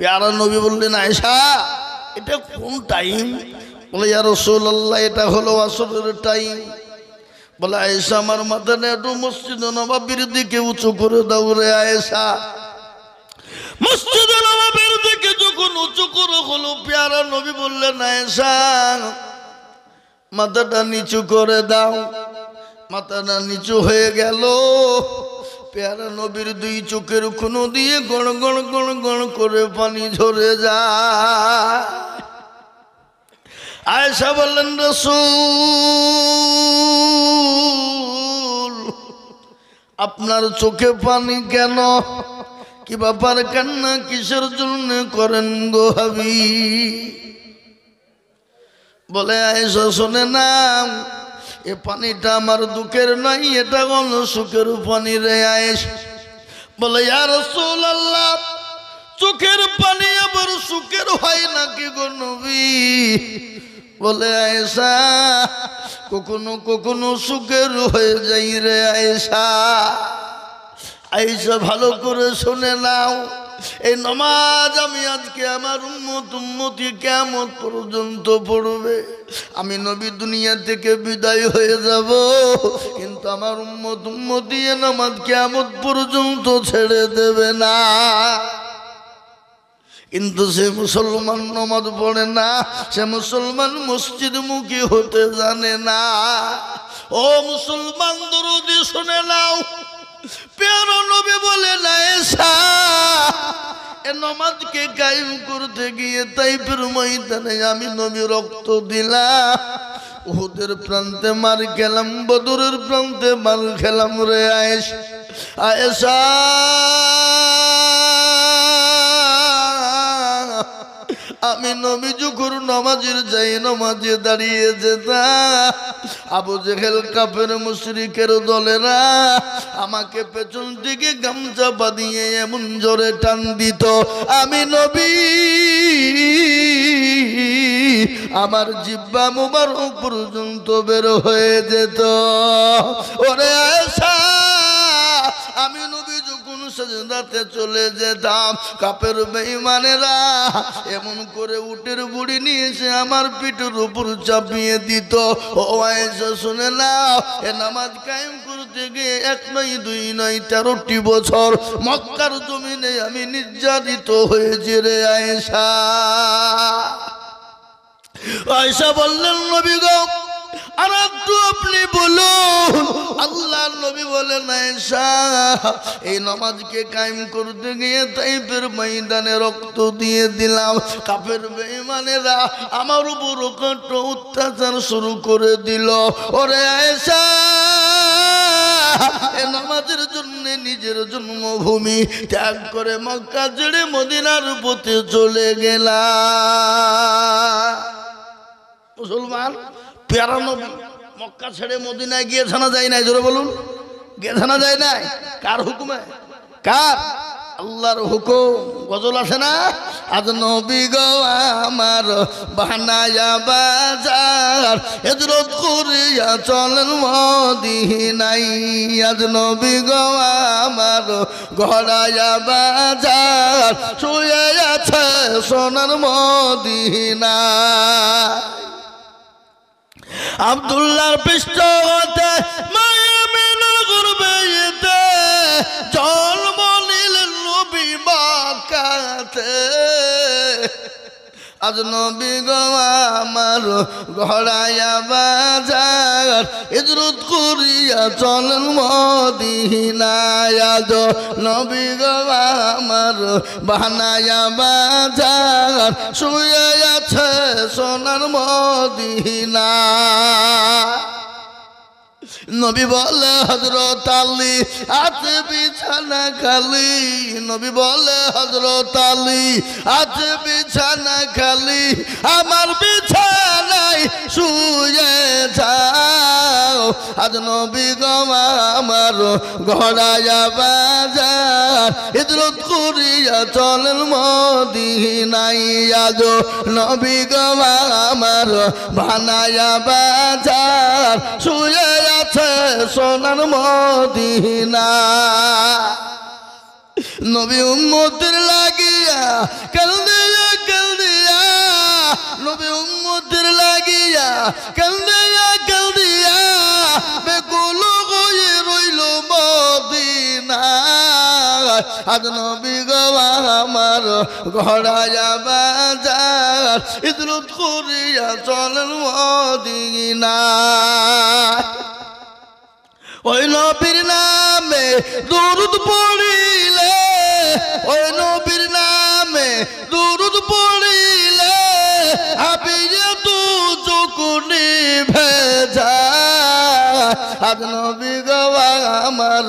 পেয়ারা নবী বললেন আয়সা এটা কোন টাইম বলে ইয়া রসুল্লাহ এটা হলো আসরের টাইম বলে আয়েশা আমার মাথা নেই একটু মসজিদ নবাবির দিকে উঁচু করে দাও রে আয়েশা মসজিদ নবাবির দিকে যখন উঁচু করে হলো পেয়ারা নবী বললেন আয়েশা মাথাটা নিচু করে দাও মাথাটা নিচু হয়ে গেল পেয়ারা নবীর দুই চোখের খুনো দিয়ে গণ গণ গণ গণ করে পানি ঝরে যায় আয়সা বললেন রসুল আপনার চোখে পানি কেন কি ব্যাপার কান্না কিসের জন্য করেন গো হাবি বলে আয়সা শোনে না এ পানিটা আমার দুঃখের নাই এটা হল সুখের পানি রে আয়েস বলে আর সোল আল্লাহ চোখের পানি আবার সুখের হয় নাকি গো বলে আয়েসা কখনো কখনো সুখের হয়ে যাই রে আয়েসা আয়েশা ভালো করে শুনে নাও এই নমাজ আমি আজকে আমার উন্মত উন্মতি কেমন পর্যন্ত পড়বে আমি নবী দুনিয়া থেকে বিদায় হয়ে যাব কিন্তু আমার উন্মত উন্মতি এ নমাজ কেমন পর্যন্ত ছেড়ে দেবে না কিন্তু সে মুসলমান নমাজ পড়ে না সে মুসলমান মসজিদমুখী হতে জানে না ও মুসলমান দরদি শুনে নাও প্যারো নবী বলে না এসা এ নমাজকে কায়েম করতে গিয়ে তাইফের ময়দানে আমি নবী রক্ত দিলাম ওদের প্রান্তে মার খেলাম বদরের প্রান্তে মার খেলাম রে আয়েস আয়েসা আমি নবী জুকুর নমাজের যাই নমাজে দাঁড়িয়ে যেতাম আবু জেহেল কাপের মুশরিকের দলেরা আমাকে পেছন থেকে গামছা বাঁধিয়ে এমন জোরে টান দিত আমি নবী আমার জিব্বা মুবারক পর্যন্ত বের হয়ে যেত ওরে আয়সা আমি সেজদাতে চলে যেতাম কাপের বেঈমানেরা এমন করে উটের বুড়ি নিয়ে এসে আমার পিঠের উপর চাপিয়ে দিত ও আয়েশা শুনে নাও এ নামাজ কায়েম করতে গিয়ে এক নয় দুই নয় তেরোটি বছর মক্কার জমিনে আমি নির্যাতিত হয়েছি রে আয়েশা আয়েশা বললেন নবী গো আর একটু আপনি বলুন আল্লাহ নবী বলেন এই নামাজকে কায়েম করতে গিয়ে তাইফের ময়দানে রক্ত দিয়ে দিলাম কাফের বেঈমানেরা আমার উপর কত অত্যাচার শুরু করে দিল ওরে আয়সা এ নামাজের জন্য নিজের জন্মভূমি ত্যাগ করে মক্কা ছেড়ে মদিনার পথে চলে গেলা মুসলমান প্যারা নবী মক্কা ছেড়ে মদিনায় গিয়ে ছানা যায় নাই জোরে বলুন গিয়ে ছানা যায় নাই কার হুকুমে কার আল্লাহর হুকুম গজল আছে না আজ নবী গো আমার বানায়া বাজার হজরত করিয়া চলেন নাই আজ নবী গো আমার গড়ায়া বাজার শুয়ে আছে সোনার নাই আবদুল্লার পৃষ্ঠ জন্ম নিলেন নবী বাকাতে আজ নবী গো আমার ঘড়াইয়া বাজার ইজরুত করিয়া চলেন মদিনায় আজ নবী গো আমার বানাইয়া বাজার শুয়ে আছে সোনার মদিনা নবী বলে হজরত আলী আছে বিছানা খালি নবী বলে হজরত আলী আছে বিছানা খালি আমার বিছানায় শুয়ে যাও আজ নবী গমা আমার ঘড়াইয়া বাজার হজরত করিয়া চলেন মদি নাই আজ নবী গমা আমার ভানায়া বাজার শুয়ে আছে আছে সোনার মদিনা নবী উম্মতের লাগিয়া কাল কান্দিয়া নবী উম্মতের লাগিয়া কাল কান্দিয়া বেকুল হয়ে রইল মদিনা আজ নবী গো আমার ঘড়ায়া বাজার ইদরুত করিয়া চলেন মদিনা ওই নবীর নামে দুরুদ পড়িলে ওই নবীর নামে দুরুদ পড়িলে আবির তু চুকুনি ভেজা আজ নবী গবা আমার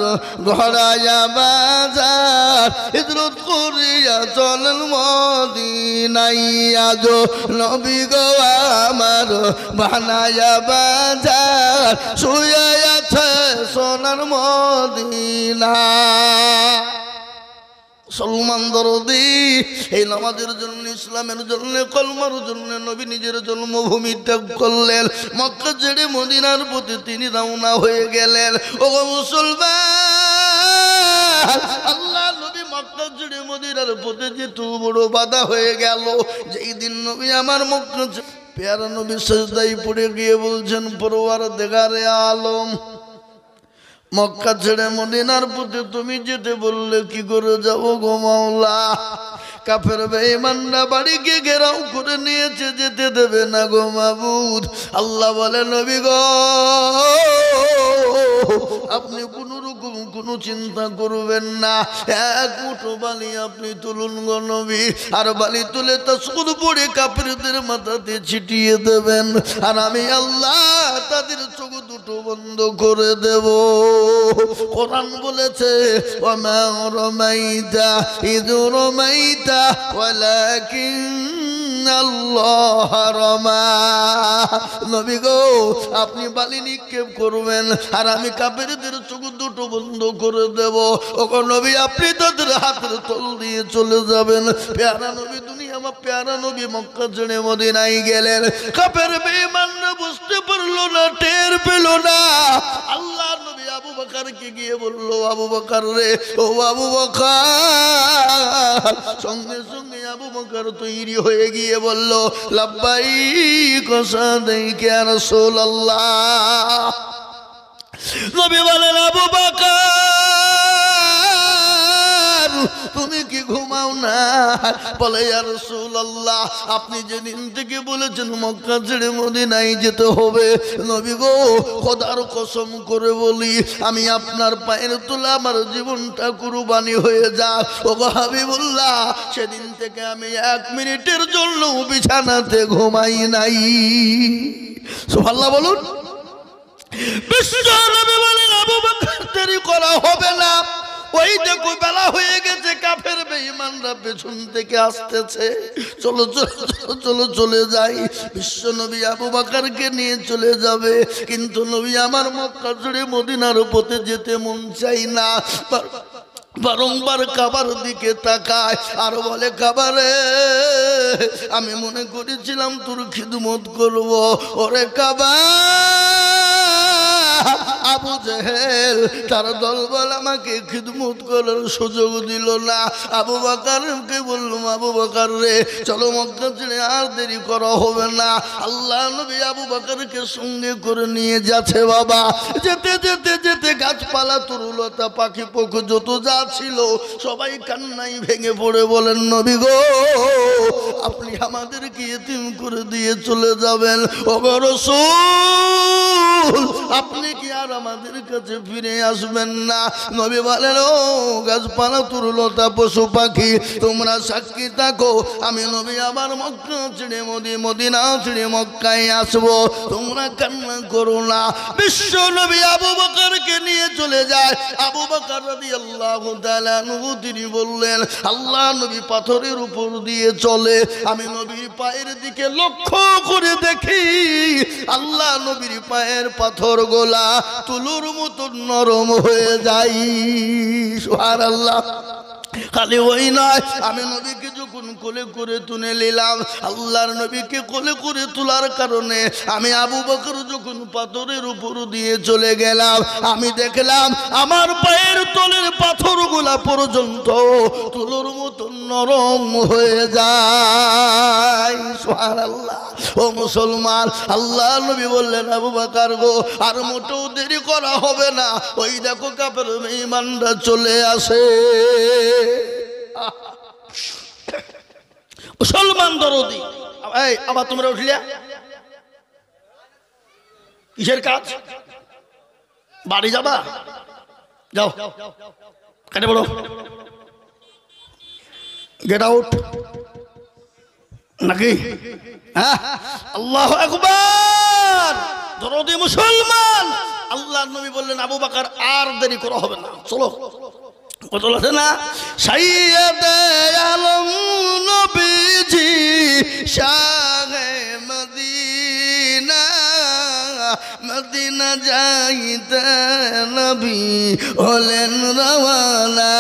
ঘরাইয়া বাজার হিজরত করিয়া চলেন মদিনাইয়া যো নবী গবা আমার বানাইয়া বাজার শুয়ে আছে সোনার মদিনা সলমান দরদি এই নামাজের জন্য ইসলামের জন্য কলমার জন্য নবী নিজের জন্মভূমি ত্যাগ করলেন মক্কা ছেড়ে মদিনার প্রতি তিনি রওনা হয়ে গেলেন ও মুসলমান আল্লাহ নবী মক্কা ছেড়ে মদিনার প্রতি যেহেতু বড় বাধা হয়ে গেল যেই দিন নবী আমার মক্কা পেয়ারা নবী সেজদাই পড়ে গিয়ে বলছেন পরোয়ার দেগারে আলম মক্কা ছেড়ে মদিনার পথে তুমি যেতে বললে কি করে যাবো গো মাওলা কাফের বেঈমানরা বাড়ি গিয়ে ঘেরাও করে নিয়েছে যেতে দেবে না গো মাবুদ আল্লাহ বলে নবী গ আপনি কোনো রকম কোনো চিন্তা করবেন না এক মুঠো বালি আপনি তুলুন গো নবী আর বালি তুলে তা সুদ পড়ে কাপড়দের মাথাতে ছিটিয়ে দেবেন আর আমি আল্লাহ তাদের চোখ দুটো বন্ধ করে দেব কোরআন বলেছে রমাইতা ইদ রমাইতা ولكن গো আপনি বালি নিক্ষেপ করবেন আর আমি কাপেরদের চোখ দুটো বন্ধ করে দেব ওগো নবী আপনি তাদের হাতের তল দিয়ে চলে যাবেন প্যারা নবী দুনিয়া আমার পেয়ারা নবী মক্কা ছেড়ে মদিনাই গেলেন কাপের বেমানরা বুঝতে পারলো না টের না আল্লাহ আবু বললো আবু রে ও সঙ্গে আবু তৈরি হয়ে গিয়ে গিয়ে বললো লাভাই কষা দেই কে আর রসোল্লাহ নবী বলেন আবু বাকা তুমি কি ঘুমাও না বলে আর রসুল্লাহ আপনি যেদিন থেকে বলেছেন মক্কা ছেড়ে মোদি নাই যেতে হবে নবী গো খোদার কসম করে বলি আমি আপনার পায়ের তুলে আমার জীবনটা কুরবানি হয়ে যা ও হাবিবুল্লাহ সেদিন থেকে আমি এক মিনিটের জন্য বিছানাতে ঘুমাই নাই সুভাল্লা বলুন বিশ্ব নবী বলেন আবু বকর দেরি করা হবে না ওই দেখো বেলা হয়ে গেছে কাফের বেঈমানরা পেছন থেকে আসতেছে চলো চলো চলো চলে যাই বিশ্ব নবী আবু বাকারকে নিয়ে চলে যাবে কিন্তু নবী আমার মক্কা জুড়ে মদিনার পথে যেতে মন চাই না বারংবার কাবার দিকে তাকায় আর বলে কাবারে আমি মনে করেছিলাম তোর খিদমত করবো ওরে কাবা আবু জেহেল তার দলবল আমাকে খিদমত করার সুযোগ দিল না আবু বাকারকে বললাম আবু বাকার রে চলো মক্কা ছেড়ে আর দেরি করা হবে না আল্লাহ নবী আবু বাকারকে সঙ্গে করে নিয়ে যাচ্ছে বাবা যেতে যেতে যেতে গাছপালা তরুলতা পাখি পোখ যত যা ছিল সবাই কান্নাই ভেঙে পড়ে বলেন নবী গো আপনি আমাদেরকে এতিম করে দিয়ে চলে যাবেন ওগো রসুল আপনি কি আর আমাদের কাছে ফিরে আসবেন না নবী বলেন ও গাছপালা তুরলতা পশু পাখি তোমরা সাক্ষী থাকো আমি নবী আবার মক্কা ছেড়ে মদি মদিনা ছেড়ে মক্কায় আসবো তোমরা কান্না করো না বিশ্ব নবী আবু বকরকে নিয়ে চলে যায় আবু বকর রবি আল্লাহ তিনি বললেন আল্লাহ নবী পাথরের উপর দিয়ে চলে আমি নবীর পায়ের দিকে লক্ষ্য করে দেখি আল্লাহ নবীর পায়ের পাথর গোলা তুলুর মতো নরম হয়ে যাই সোহার আল্লাহ খালি ওই নয় আমি নবীকে যখন কোলে করে তুলে নিলাম আল্লাহর নবীকে কোলে করে তোলার কারণে আমি আবু বকর যখন পাথরের উপর দিয়ে চলে গেলাম আমি দেখলাম আমার পায়ের তলের পাথরগুলা পর্যন্ত তুলোর মতন নরম হয়ে যায় আল্লাহ ও মুসলমান আল্লাহ নবী বললেন আবু বাকার গো আর মোটেও দেরি করা হবে না ওই দেখো কাপের মেহমানরা চলে আসে মুসলমান দরদি এই আবার তোমরা উঠলিয়া কিসের কাজ বাড়ি যাবা যাও কেটে বলো গেট আউট নাকি হ্যাঁ। আল্লাহ একবার দরদি মুসলমান আল্লাহ নবী বললেন আবু বাকার আর দেরি করা হবে না চলো কত আছে না সাইয়াদে আলম নবীজি শাহে মদিনা মদিনা যাইতে নবী হলেন রওয়ানা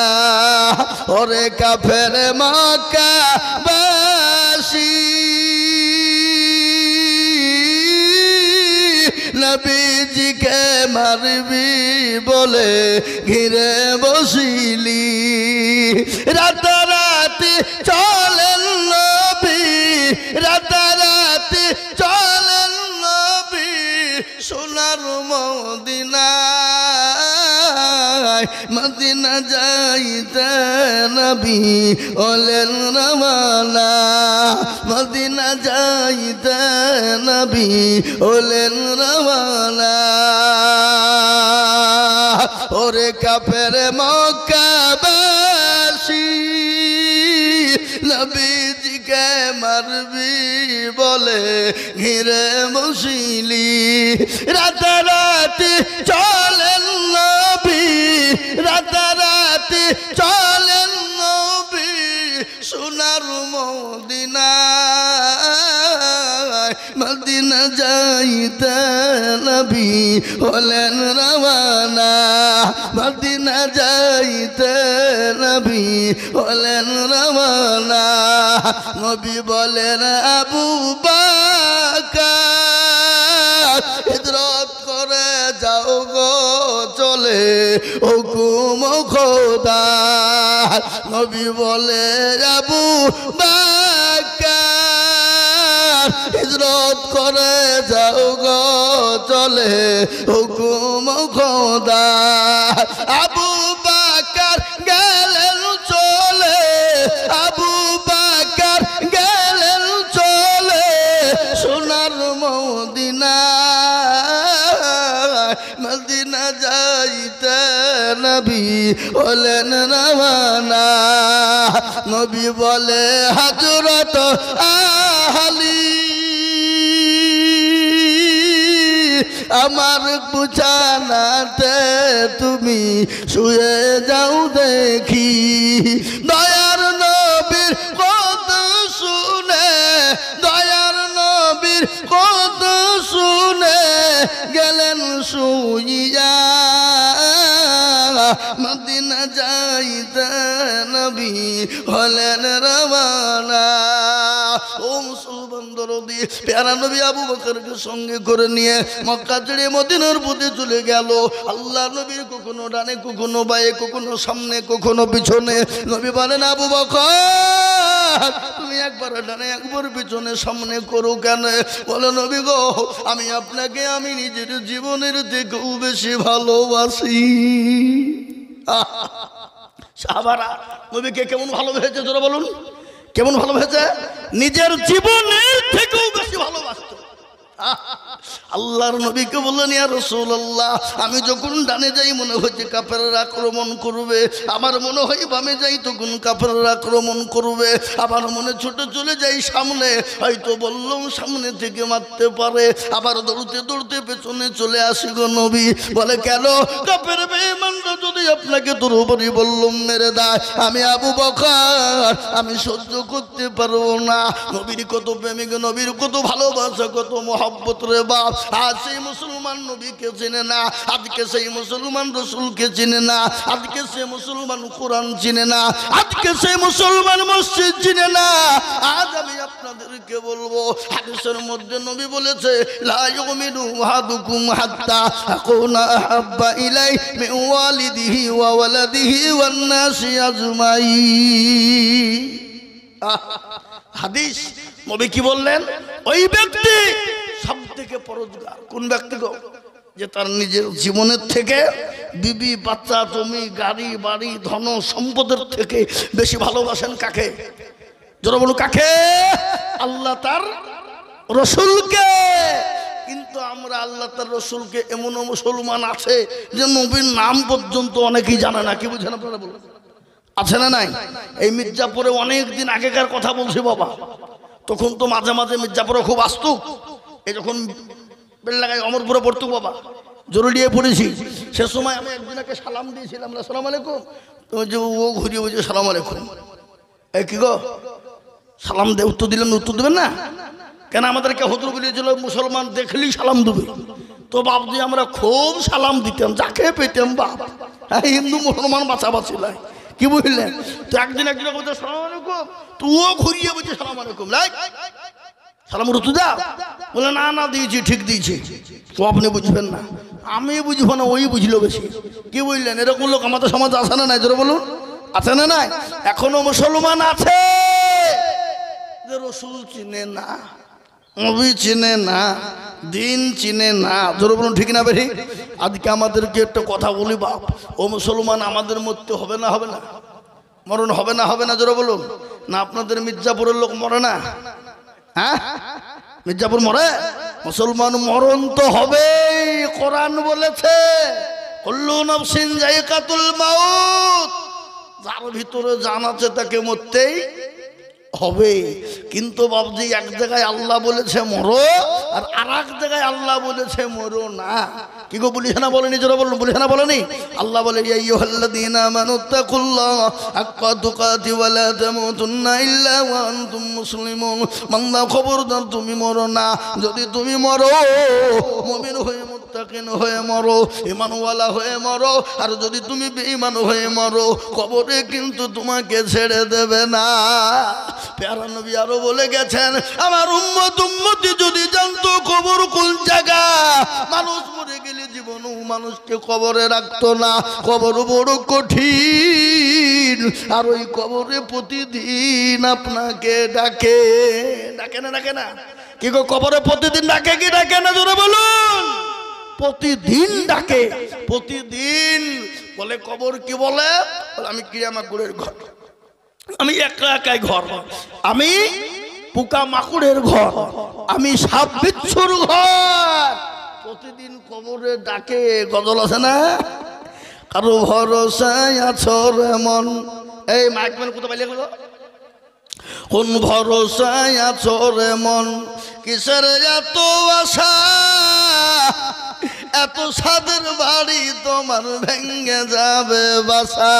ওরে কাফের মক্কা নবীজিকে মারবি বলে ঘিরে বসিলি রাতারাতি চলেন নবী রাত যায় মদিনা যাইতে নবি ওলেন রওনা মদিনা যাইতে নবি ওলেন রওনা ওরে কাপের মক্কাবাসী নবীজিকে মারবি বলে ঘিরে মুসিলি রাতারাতি চলেন না রাতারাতি চলেন নবী সোনার মদিনা মদিনা যাইতে নবী হলেন রওয়ানা মদিনা যাইতে নবী হলেন রওয়ানা নবী বলেন আবু বাকা বলে হুকুম খোদা নবী বলে যাবু হিজরত করে যাও গো চলে হুকুম খোদা আবু বা নবী হলেন রওয়ানা নবী বলে হাজরত আহলি আমার পুছানাতে তুমি শুয়ে যাও দেখি দয়ার নবীর কত শুনে দয়ার নবীর কত হলেন রওয়ানা ও আবু সঙ্গে করে নিয়ে চলে গেল আল্লাহ কখনো ডানে কখনো বায়ে কখনো সামনে কখনো পিছনে নবী বলেন আবু তুমি একবার ডানে একবার পিছনে সামনে করো কেন বলো নবী গো আমি আপনাকে আমি নিজের জীবনের দিকেও বেশি ভালোবাসি সাহাবারা নবীকে কেমন ভালোবেসেছে তোরা বলুন কেমন ভালোবেসে নিজের জীবনের থেকেও বেশি ভালোবাসত আল্লাহর নবীকে বললেন ইয়া রসুল্লাহ আমি যখন ডানে যাই মনে হচ্ছে কাপের আক্রমণ করবে আমার মনে হয় বামে যাই তখন কাপের আক্রমণ করবে আমার মনে ছোট চলে যাই সামনে হয়তো বললাম সামনে থেকে মারতে পারে আবার দৌড়তে দৌড়তে পেছনে চলে আসি গো নবী বলে কেন কাপের মেয়ে যদি আপনাকে দুরোপরি বললাম মেরে দা আমি আবু বকার আমি সহ্য করতে পারবো না নবীর কত প্রেমিক নবীর কত ভালোবাসা কত মহাব মহব্বত বাপ আজ সেই মুসলমান নবীকে চিনে না আজকে সেই মুসলমান রসুলকে চিনে না আজকে সে মুসলমান কোরআন চিনে না আজকে সে মুসলমান মসজিদ চিনে না আজ আমি আপনাদেরকে বলবো হাদিসের মধ্যে নবী বলেছে লা ইউমিনু আহাদুকুম হাত্তা আকুনা আহাব্বা ইলাই মিন ওয়ালিদিহি ওয়া ওয়ালাদিহি ওয়ান নাসি আজমাইন হাদিস নবী কি বললেন ওই ব্যক্তি থেকে পরোজগার কোন ব্যক্তি গো যে তার নিজের জীবনের থেকে বিবি বাচ্চা জমি গাড়ি বাড়ি ধন সম্পদের থেকে বেশি ভালোবাসেন কাকে যারা বলুন কাকে আল্লাহ তার রসুলকে কিন্তু আমরা আল্লাহ তার রসুলকে এমন মুসলমান আছে যে নবীর নাম পর্যন্ত অনেকেই জানে না কি বুঝেন আপনারা বলুন আছে না নাই এই মির্জাপুরে অনেকদিন আগেকার কথা বলছি বাবা তখন তো মাঝে মাঝে মির্জাপুরে খুব আস্তুক এখন যখন বেল্লাগায় অমরপুরে পড়তো বাবা জরুরিয়ে পড়েছি সে সময় আমি একজনকে সালাম দিয়েছিলাম সালাম আলাইকুম তুমি যে ও ঘুরিয়ে বলছে সালাম আলাইকুম এ কি গো সালাম দে উত্তর দিলাম উত্তর দেবেন না কেন আমাদেরকে হতর বলিয়েছিল মুসলমান দেখলেই সালাম দেবে তো দিয়ে আমরা খুব সালাম দিতাম যাকে পেতাম বাপ হ্যাঁ হিন্দু মুসলমান বাঁচাবাছি লাই কি বুঝলেন তো একদিন একদিন সালাম আলাইকুম তুও ঘুরিয়ে বলছে সালাম আলাইকুম লাইক সালাম রুতুদা বলে না না দিয়েছি ঠিক দিয়েছি তো আপনি বুঝবেন না আমি বুঝবো না ওই বুঝলো বেশি কি বুঝলেন এরকম লোক আমাদের সমাজ আসে না নাই ধরে বলুন আছে না নাই এখনো মুসলমান আছে রসুল চিনে না নবী চিনে না দিন চিনে না ধরে বলুন ঠিক না বেরি আজকে আমাদেরকে একটা কথা বলি বাপ ও মুসলমান আমাদের মধ্যে হবে না হবে না মরণ হবে না হবে না জোরে বলুন না আপনাদের মির্জাপুরের লোক মরে না হ্যাঁ মির্জাপুর মরে মুসলমান মরণ তো হবেই কোরআন বলেছে যার ভিতরে জান আছে তাকে মরতেই হবে কিন্তু বাবজি এক জায়গায় আল্লাহ বলেছে মরো আর আর এক জায়গায় আল্লাহ বলেছে মরো না কি গো বলিস না বলেনি জোরে বলুন বলিস না বলেনি আল্লাহ বলে মুসলিমুন খবর খবরদার তুমি মরো না যদি তুমি মরো মুমিন হয়ে মোত্তাকিন হয়ে মরো ইমানওয়ালা হয়ে মরো আর যদি তুমি বেঈমান হয়ে মরো কবরে কিন্তু তোমাকে ছেড়ে দেবে না প্যারা নবী আরো বলে গেছেন আমার উম্মত উম্মতি যদি জানতো কবর কোন জায়গা মানুষ মরে গেলে জীবন মানুষকে কবরে রাখতো না কবর বড় কঠিন আর ওই কবরে প্রতিদিন আপনাকে ডাকে ডাকে না ডাকে না কি গো কবরে প্রতিদিন ডাকে কি ডাকে না জোরে বলুন প্রতিদিন ডাকে প্রতিদিন বলে কবর কি বলে আমি কিরামাকুরের ঘর আমি একা একাই ঘর আমি পোকা মাকুরের ঘর আমি সাপ ঘর প্রতিদিন কবরে ডাকে গজল আছে না কারো ভরসায় আছো মন এই মাইক মানে কোথায় পাইলে গেলো কোন ভরসায় আছো মন কিসের এত আশা এত সাদের বাড়ি তোমার ভেঙে যাবে বাসা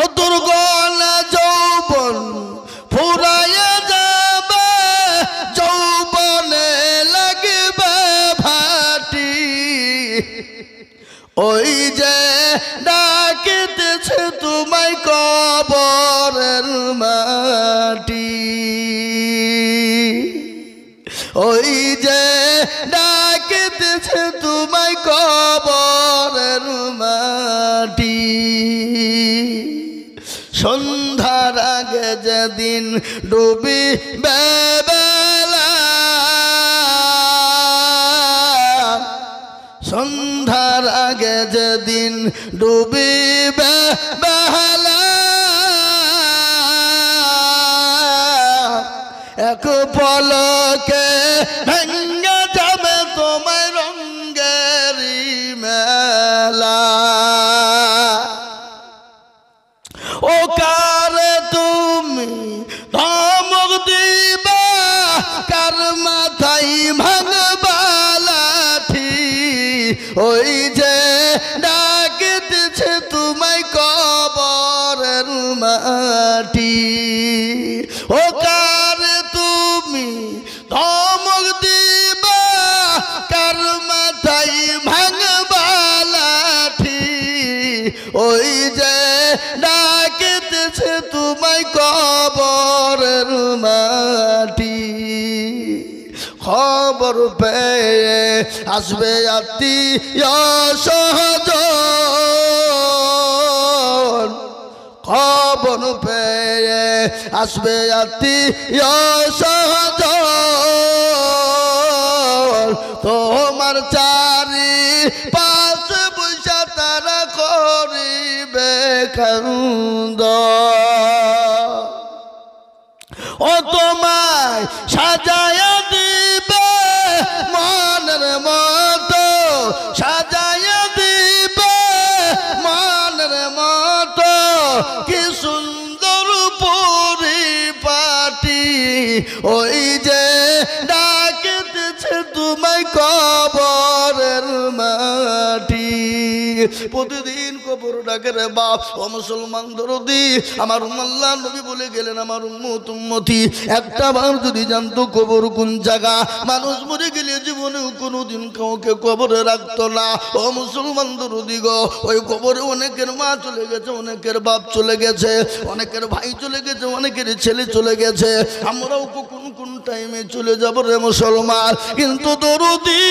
ও দুর্গলা যৌবন ফুরাইয়া যাবে যৌবনে লাগবে ভাটি ওই যে ওই যে ডাকিতেছে তোমায় কবরের মাটি সন্ধ্যার আগে যেদিন ডুবি বেবেলা সন্ধ্যার আগে যেদিন ডুবি বেহালা এক পলকে ভেঙ্গে যাবে তোমায় রঙ্গের মেলা ও কারে তুমি ধমক দিবা কার মাথাই ভাঙবা লাঠি ওই যে ডাকিতেছে তোমায় কবরের মাঠ খবর পেয়ে আসবে আতি সহজ খবর পেয়ে আসবে আতি সহজ তোমার চারি পাশ বুঝা তারা করিবে কন্দ ও তোমায় সাজায় ওই যে ডাকেছে তুমি কবরের মাটি প্রতিদিন কবর ডাকে রে বাপ ও মুসলমান দরদি আমার উম্মাল্লাহ নবী বলে গেলেন আমার উম্মত উম্মতি একটা বার যদি জানতো কবর কোন জায়গা মানুষ মরে গেলে জীবনেও কোনোদিন কাউকে কবরে রাখতো না ও মুসলমান দরদি গো ওই কবরে অনেকের মা চলে গেছে অনেকের বাপ চলে গেছে অনেকের ভাই চলে গেছে অনেকের ছেলে চলে গেছে আমরাও কোন কোন টাইমে চলে যাবো রে মুসলমান কিন্তু দরদি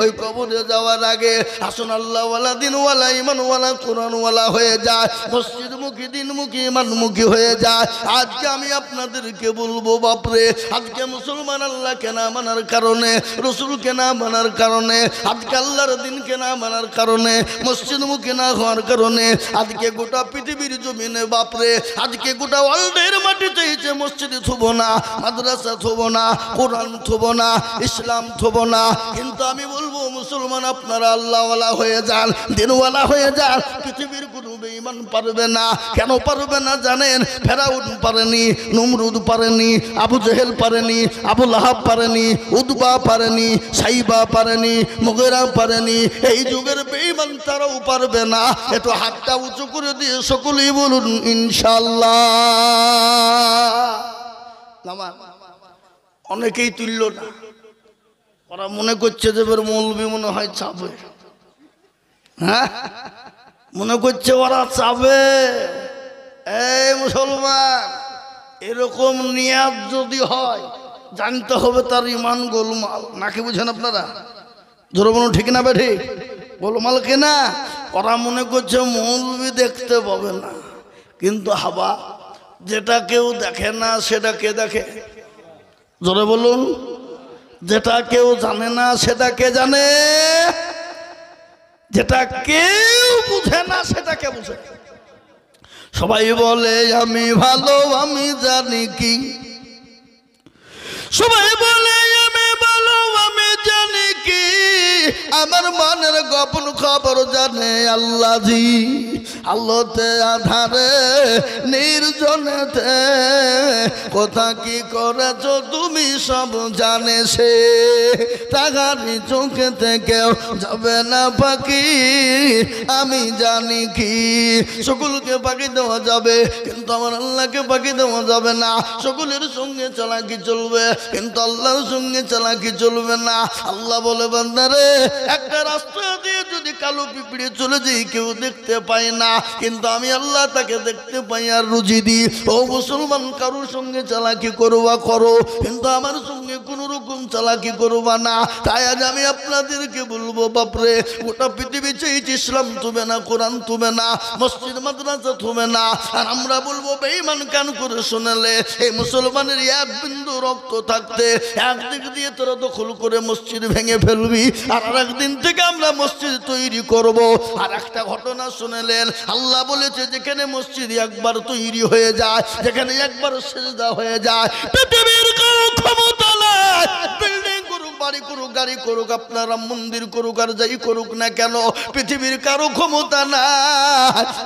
ওই কবরে যাওয়ার আগে আসন আল্লাহওয়ালা দিনওয়ালা ইমানওয়ালা কোরআনওয়ালা হয়ে যায় মসজিদ মসজিদমুখী দিনমুখী ইমানমুখী হয়ে যায় আজকে আমি আপনাদেরকে বলবো বাপরে আজকে মুসলমান আল্লাহ কেনা মানার কারণে রসুল কেনা মানার কারণে আজকে আল্লাহর দিন কেনা মানার কারণে মসজিদ মসজিদমুখী না হওয়ার কারণে আজকে গোটা পৃথিবীর জমিনে বাপরে আজকে গোটা ওয়ার্ল্ডের মাটিতে যে মসজিদে থুব না মাদ্রাসা থুব না কোরআন থুব না ইসলাম থুব না কিন্তু আমি বলবো মুসলমান আপনারা আল্লাহওয়ালা হয়ে যান দিনওয়ালা হয়ে যান পৃথিবীর কোনো বেঈমান পারবে না কেন পারবে না জানেন ফেরাউন পারেনি নমরুদ পারেনি আবু জেহেল পারেনি আবু লাহাব পারেনি উদ্বা পারেনি সাইবা পারেনি মুগেরা পারেনি এই যুগের বেঈমান তারাও পারবে না এত হাতটা উঁচু করে দিয়ে সকলেই বলুন ইনশাল্লাহ অনেকেই তুলল না ওরা মনে করছে দেবের মৌলবি মনে হয় চাপে হ্যাঁ মনে করছে ওরা চাপে এই মুসলমান এরকম নিয়াদ যদি হয় জানতে হবে তার ইমান গোলমাল নাকি বুঝেন আপনারা ধরো মনে ঠিক না বেঠি গোলমাল কেনা ওরা মনে করছে মৌলবি দেখতে পাবে না কিন্তু হাবা যেটা কেউ দেখে না সেটা কে দেখে ধরে বলুন যেটা কেউ জানে না সেটা কে জানে যেটা কেউ বুঝে না সেটা কে বুঝে সবাই বলে আমি ভালো আমি জানি কি সবাই বলে আমার মনের গোপন খবর জানে জি আল্লাহতে আধারে নির্জনেতে কোথা কি করেছ তুমি সব জানে সে তাহারি চোখে থেকেও যাবে না পাখি আমি জানি কি সকলকে পাখি দেওয়া যাবে কিন্তু আমার আল্লাহকে পাখি দেওয়া যাবে না সকলের সঙ্গে কি চলবে কিন্তু আল্লাহর সঙ্গে কি চলবে না আল্লাহ বলে বান্দারে একটা রাস্তা দিয়ে যদি কালো পিঁপড়ে চলে যাই কেউ দেখতে পায় না কিন্তু আমি আল্লাহ তাকে দেখতে পাই আর রুজি দিই ও মুসলমান কারোর সঙ্গে চালাকি করবা করো কিন্তু আমার সঙ্গে কোনো রকম চালাকি করবা না তাই আজ আমি আপনাদেরকে বলবো বাপরে গোটা পৃথিবী চেয়েছি ইসলাম তুবে না কোরআন তুবে না মসজিদ মাদ্রাসা তুবে না আর আমরা বলবো বেঈমান কান করে শোনালে এই মুসলমানের এক বিন্দু রক্ত থাকতে একদিক দিয়ে তোরা দখল করে মসজিদ ভেঙে ফেলবি আর আর একদিন থেকে আমরা মসজিদ তৈরি করব আর একটা ঘটনা শুনেলেন আল্লাহ বলেছে যেখানে মসজিদ একবার তৈরি হয়ে যায় যেখানে একবার সেজদা হয়ে যায় পৃথিবীর কারো ক্ষমতা নাই বাড়ি করুক গাড়ি করুক আপনারা মন্দির করুক আর যাই করুক না কেন পৃথিবীর কারো ক্ষমতা না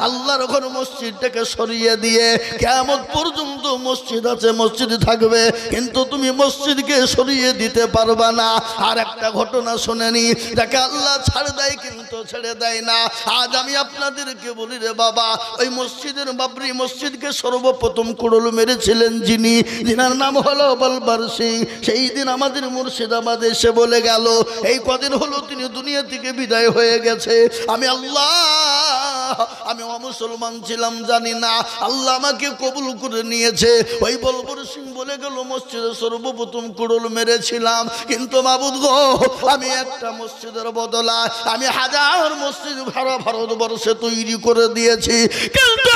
আল্লাহর ঘর মসজিদটাকে সরিয়ে দিয়ে কেমন পর্যন্ত মসজিদ আছে মসজিদ থাকবে কিন্তু তুমি মসজিদকে সরিয়ে দিতে পারবা না আর একটা ঘটনা শোনেনি যাকে আল্লাহ ছাড়ে দেয় কিন্তু ছেড়ে দেয় না আজ আমি আপনাদেরকে বলি রে বাবা ওই মসজিদের বাবরি মসজিদকে সর্বপ্রথম কুড়ল মেরেছিলেন যিনি যিনার নাম হলো বলবার সিং সেই দিন আমাদের মুর্শিদাবাদে এসে বলে গেল এই কদিন হলো তিনি দুনিয়া থেকে বিদায় হয়ে গেছে আমি আল্লাহ আমি অমুসলমান ছিলাম জানি না আল্লাহ আমাকে কবুল করে নিয়েছে ওই বলবর সিং বলে গেল মসজিদে সর্বপ্রথম কুড়ল মেরেছিলাম কিন্তু মাবুদ গো আমি একটা মসজিদের বদলা আমি হাজার মসজিদ ভারা ভারতবর্ষে তৈরি করে দিয়েছি কিন্তু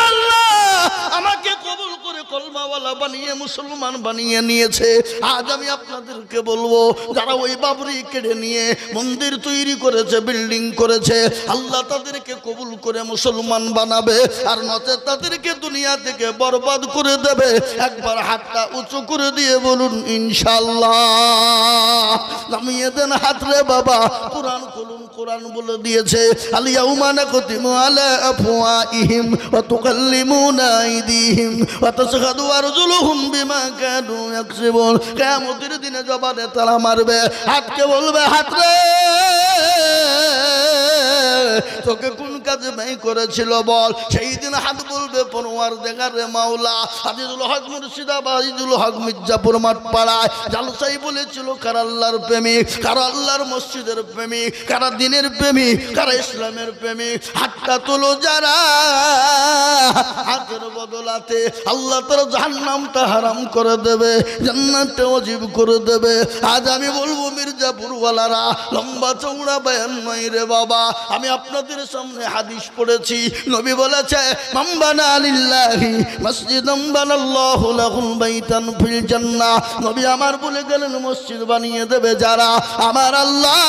আমাকে কবুল করে কলমাওয়ালা বানিয়ে মুসলমান বানিয়ে নিয়েছে আজ আমি আপনাদেরকে বলবো যারা ওই বাবরি কেড়ে নিয়ে মন্দির তৈরি করেছে বিল্ডিং করেছে আল্লাহ তাদেরকে কবুল করে মুসলমান মুসলমান বানাবে আর নচে তাদেরকে দুনিয়া থেকে বরবাদ করে দেবে একবার হাতটা উঁচু করে দিয়ে বলুন ইনশাল্লাহ নামিয়ে দেন হাত রে বাবা কোরআন খুলুন কোরআন বলে দিয়েছে আলিয়া উমানা কতিমু আলা আফওয়া ইহিম ও তুকাল্লিমুনা আইদিহিম ও তাসহাদু আরজুলুহুম বিমা কানু ইয়াকসিবুন কিয়ামতের দিনে জবানে তালা মারবে হাতকে বলবে হাত রে তোকে কোন কাজে ব্যয় করেছিল বল সেই দিন হাত বলবে পনোয়ার দেখার রে মাওলা হাজিদুল হক মুর্শিদাবাদ ইদুল হক মির্জাপুর মাঠ পাড়ায় জালসাই বলেছিল কার আল্লাহর প্রেমিক কার আল্লাহর মসজিদের প্রেমিক কারা দিনের প্রেমিক কারা ইসলামের প্রেমিক হাতটা তোলো যারা হাতের বদলাতে আল্লাহ তোর জাহান নামটা হারাম করে দেবে জান্নাতটা অজীব করে দেবে আজ আমি বলবো মির্জাপুরওয়ালারা লম্বা চৌড়া বায়ান নয় রে বাবা আমি আপনাদের সামনে হাদিস পড়েছি নবী বলেছে নবী আমার বলে গেলেন মসজিদ বানিয়ে দেবে যারা আমার আল্লাহ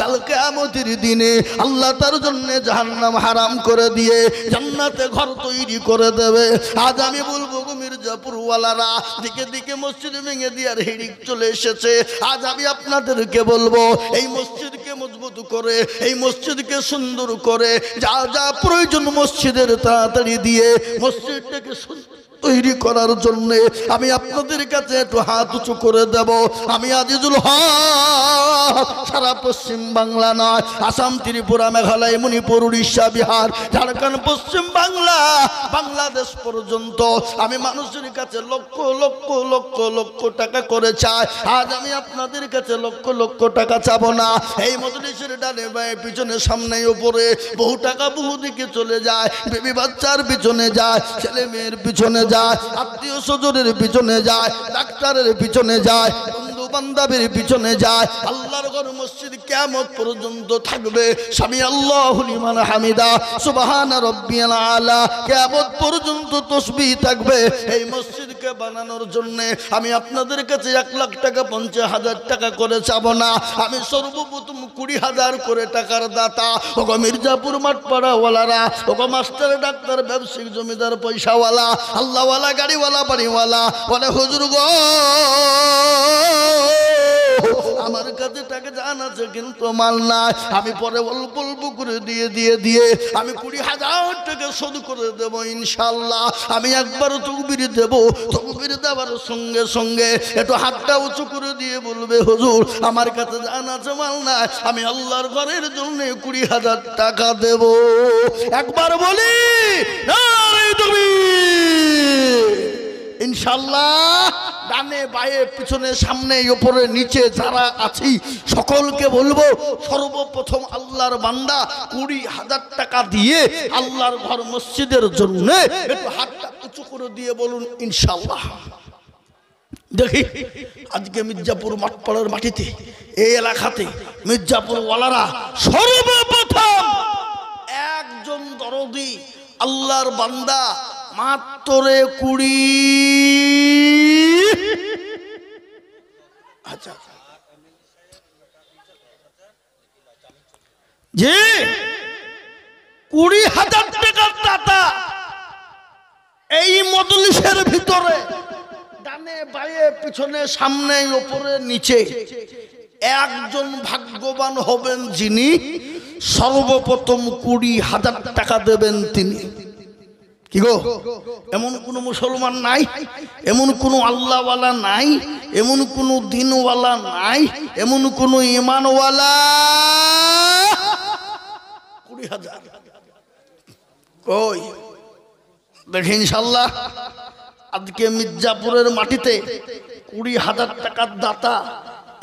কালকে আমতির দিনে আল্লাহ তার জন্য জাহান্নাম হারাম করে দিয়ে জান্নাতে ঘর তৈরি করে দেবে আজ আমি বলবো মির্জাপুরওয়ালারা দিকে দিকে মসজিদ ভেঙে দিয়ার হিড়িক চলে এসেছে আজ আমি আপনাদেরকে বলবো এই মসজিদকে মজবুত করে এই মসজিদকে সুন্দর করে যা যা প্রয়োজন মসজিদের তাড়াতাড়ি দিয়ে মসজিদটাকে সুন্দর তৈরি করার জন্য আমি আপনাদের কাছে একটু হাত উঁচু করে দেব আমি আজিজুল হক সারা পশ্চিম বাংলা নয় আসাম ত্রিপুরা মেঘালয় মণিপুর উড়িষ্যা বিহার ঝাড়খণ্ড পশ্চিম বাংলা বাংলাদেশ পর্যন্ত আমি মানুষের কাছে লক্ষ লক্ষ লক্ষ লক্ষ টাকা করে চাই আজ আমি আপনাদের কাছে লক্ষ লক্ষ টাকা চাব না এই মজলিশের ডানে বাই পিছনে সামনে উপরে বহু টাকা বহু দিকে চলে যায় বেবি বাচ্চার পিছনে যায় ছেলে মেয়ের পিছনে যায় আত্মীয় স্বজনের পিছনে যায় ডাক্তারের পিছনে যায় বান্দাবের পিছনে যায় আল্লাহর ঘর মসজিদ কেমন পর্যন্ত থাকবে স্বামী আল্লাহ লিমান হামিদা সুবাহান রব্বিয়াল আলা কেমন পর্যন্ত তসবি থাকবে এই মসজিদকে বানানোর জন্যে আমি আপনাদের কাছে এক লাখ টাকা পঞ্চাশ হাজার টাকা করে চাব না আমি সর্বপ্রথম কুড়ি হাজার করে টাকার দাতা ওগো মির্জাপুর মাঠপাড়াওয়ালারা ওগো মাস্টার ডাক্তার ব্যবসায়িক জমিদার পয়সাওয়ালা আল্লাহওয়ালা গাড়িওয়ালা বাড়িওয়ালা বলে হুজুর গো আমার কাছে টাকা জান আছে কিন্তু মাল নাই আমি পরে অল্প করে দিয়ে দিয়ে দিয়ে আমি কুড়ি হাজার টাকা শোধ করে দেব ইনশাল্লাহ আমি একবার তকবির দেব তকবির দেওয়ার সঙ্গে সঙ্গে একটু হাতটা উঁচু করে দিয়ে বলবে হুজুর আমার কাছে জান আছে মাল নাই আমি আল্লাহর ঘরের জন্য কুড়ি হাজার টাকা দেব একবার বলি ইনশাল্লাহ ডানে বায়ে পিছনে সামনে ওপরে নিচে যারা আছি সকলকে বলবো সর্বপ্রথম আল্লাহর বান্দা কুড়ি হাজার টাকা দিয়ে আল্লাহর ঘর মসজিদের জন্য একটু হাতটা উঁচু করে দিয়ে বলুন ইনশাল্লাহ দেখি আজকে মির্জাপুর মাঠপাড়ার মাটিতে এই এলাকাতে মির্জাপুর ওয়ালারা সর্বপ্রথম একজন দরদি আল্লাহর বান্দা মাত্রে কুড়ি আচ্ছা, আচ্ছা। যে কুড়ি হাজার টাকার টাকা এই মদলিসের ভিতরে ডানে বায়ে পিছনে সামনে ওপরে নিচে একজন ভাগ্যবান হবেন যিনি সর্বপ্রথম কুড়ি হাজার টাকা দেবেন তিনি কি গো এমন কোনো মুসলমান নাই এমন কোনো আল্লাহওয়ালা নাই এমন কোনো দিনওয়ালা নাই এমন কোনো ইমানওয়ালা কুড়ি হাজার কই দেখে ইনশাল্লাহ আজকে মির্জাপুরের মাটিতে কুড়ি হাজার টাকার দাতা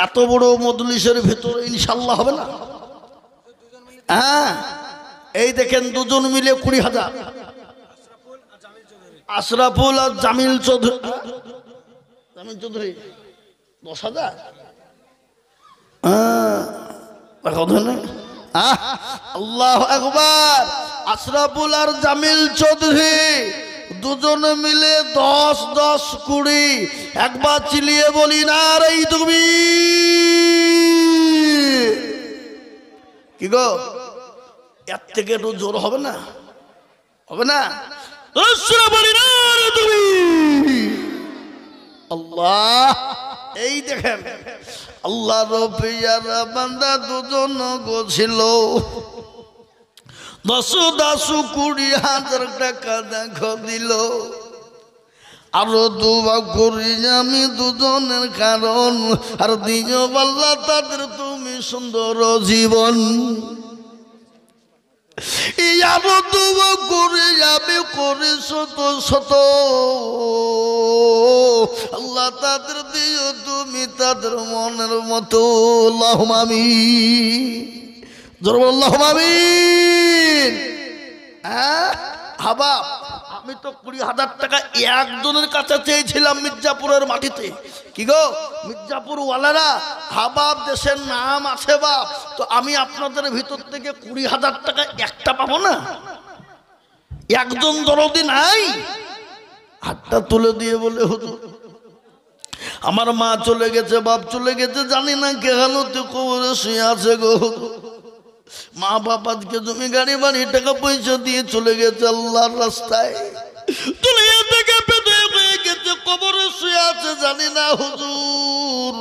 এত বড় মদলিসের ভেতরে ইনশাল্লাহ হবে না হ্যাঁ এই দেখেন দুজন মিলে কুড়ি হাজার আশরাফুল আর জামিল চৌধুরী জামিল চৌধুরী দশ হাজার হ্যাঁ, আল্লাহ একবার আশরাফুল আর জামিল চৌধুরী দুজন মিলে দশ দশ কুড়ি একবার চিলিয়ে বলি না রে তুমি কি গো এর থেকে একটু জোর হবে না হবে না আল্লাহ এই দেখেন আল্লাহ রফিয়ার বান্দা দুজন গছিল দশু দাসু কুড়ি হাজার টাকা দেখো দিল আরো দুবা করি আমি দুজনের কারণ আর দিও বাল্লা তাদের তুমি সুন্দর জীবন ইয়াবতব করে যাবে করে শত শত আল্লাহ তাদের দিও তুমি তাদের মনের মতো আল্লাহমামি জরব আল্লাহমামি হ্যাঁ হাবাব আমি তো কুড়ি হাজার টাকা একজনের কাছে চেয়েছিলাম মির্জাপুরের মাটিতে কি গো মির্জাপুর ওয়ালারা হাবাব দেশের নাম আছে বা তো আমি আপনাদের ভিতর থেকে কুড়ি হাজার টাকা একটা পাবো না একজন দরদি নাই হাতটা তুলে দিয়ে বলে হতো আমার মা চলে গেছে বাপ চলে গেছে জানি না কেন তুই কবরে শুয়ে আছে গো মা বাবাকে তুমি গাড়ি বাড়ি টাকা পয়সা দিয়ে চলে গেছে আল্লাহর রাস্তায় দুনিয়া থেকে পেটে হয়ে গেছে কবরে শুয়ে আছে জানি না হুজুর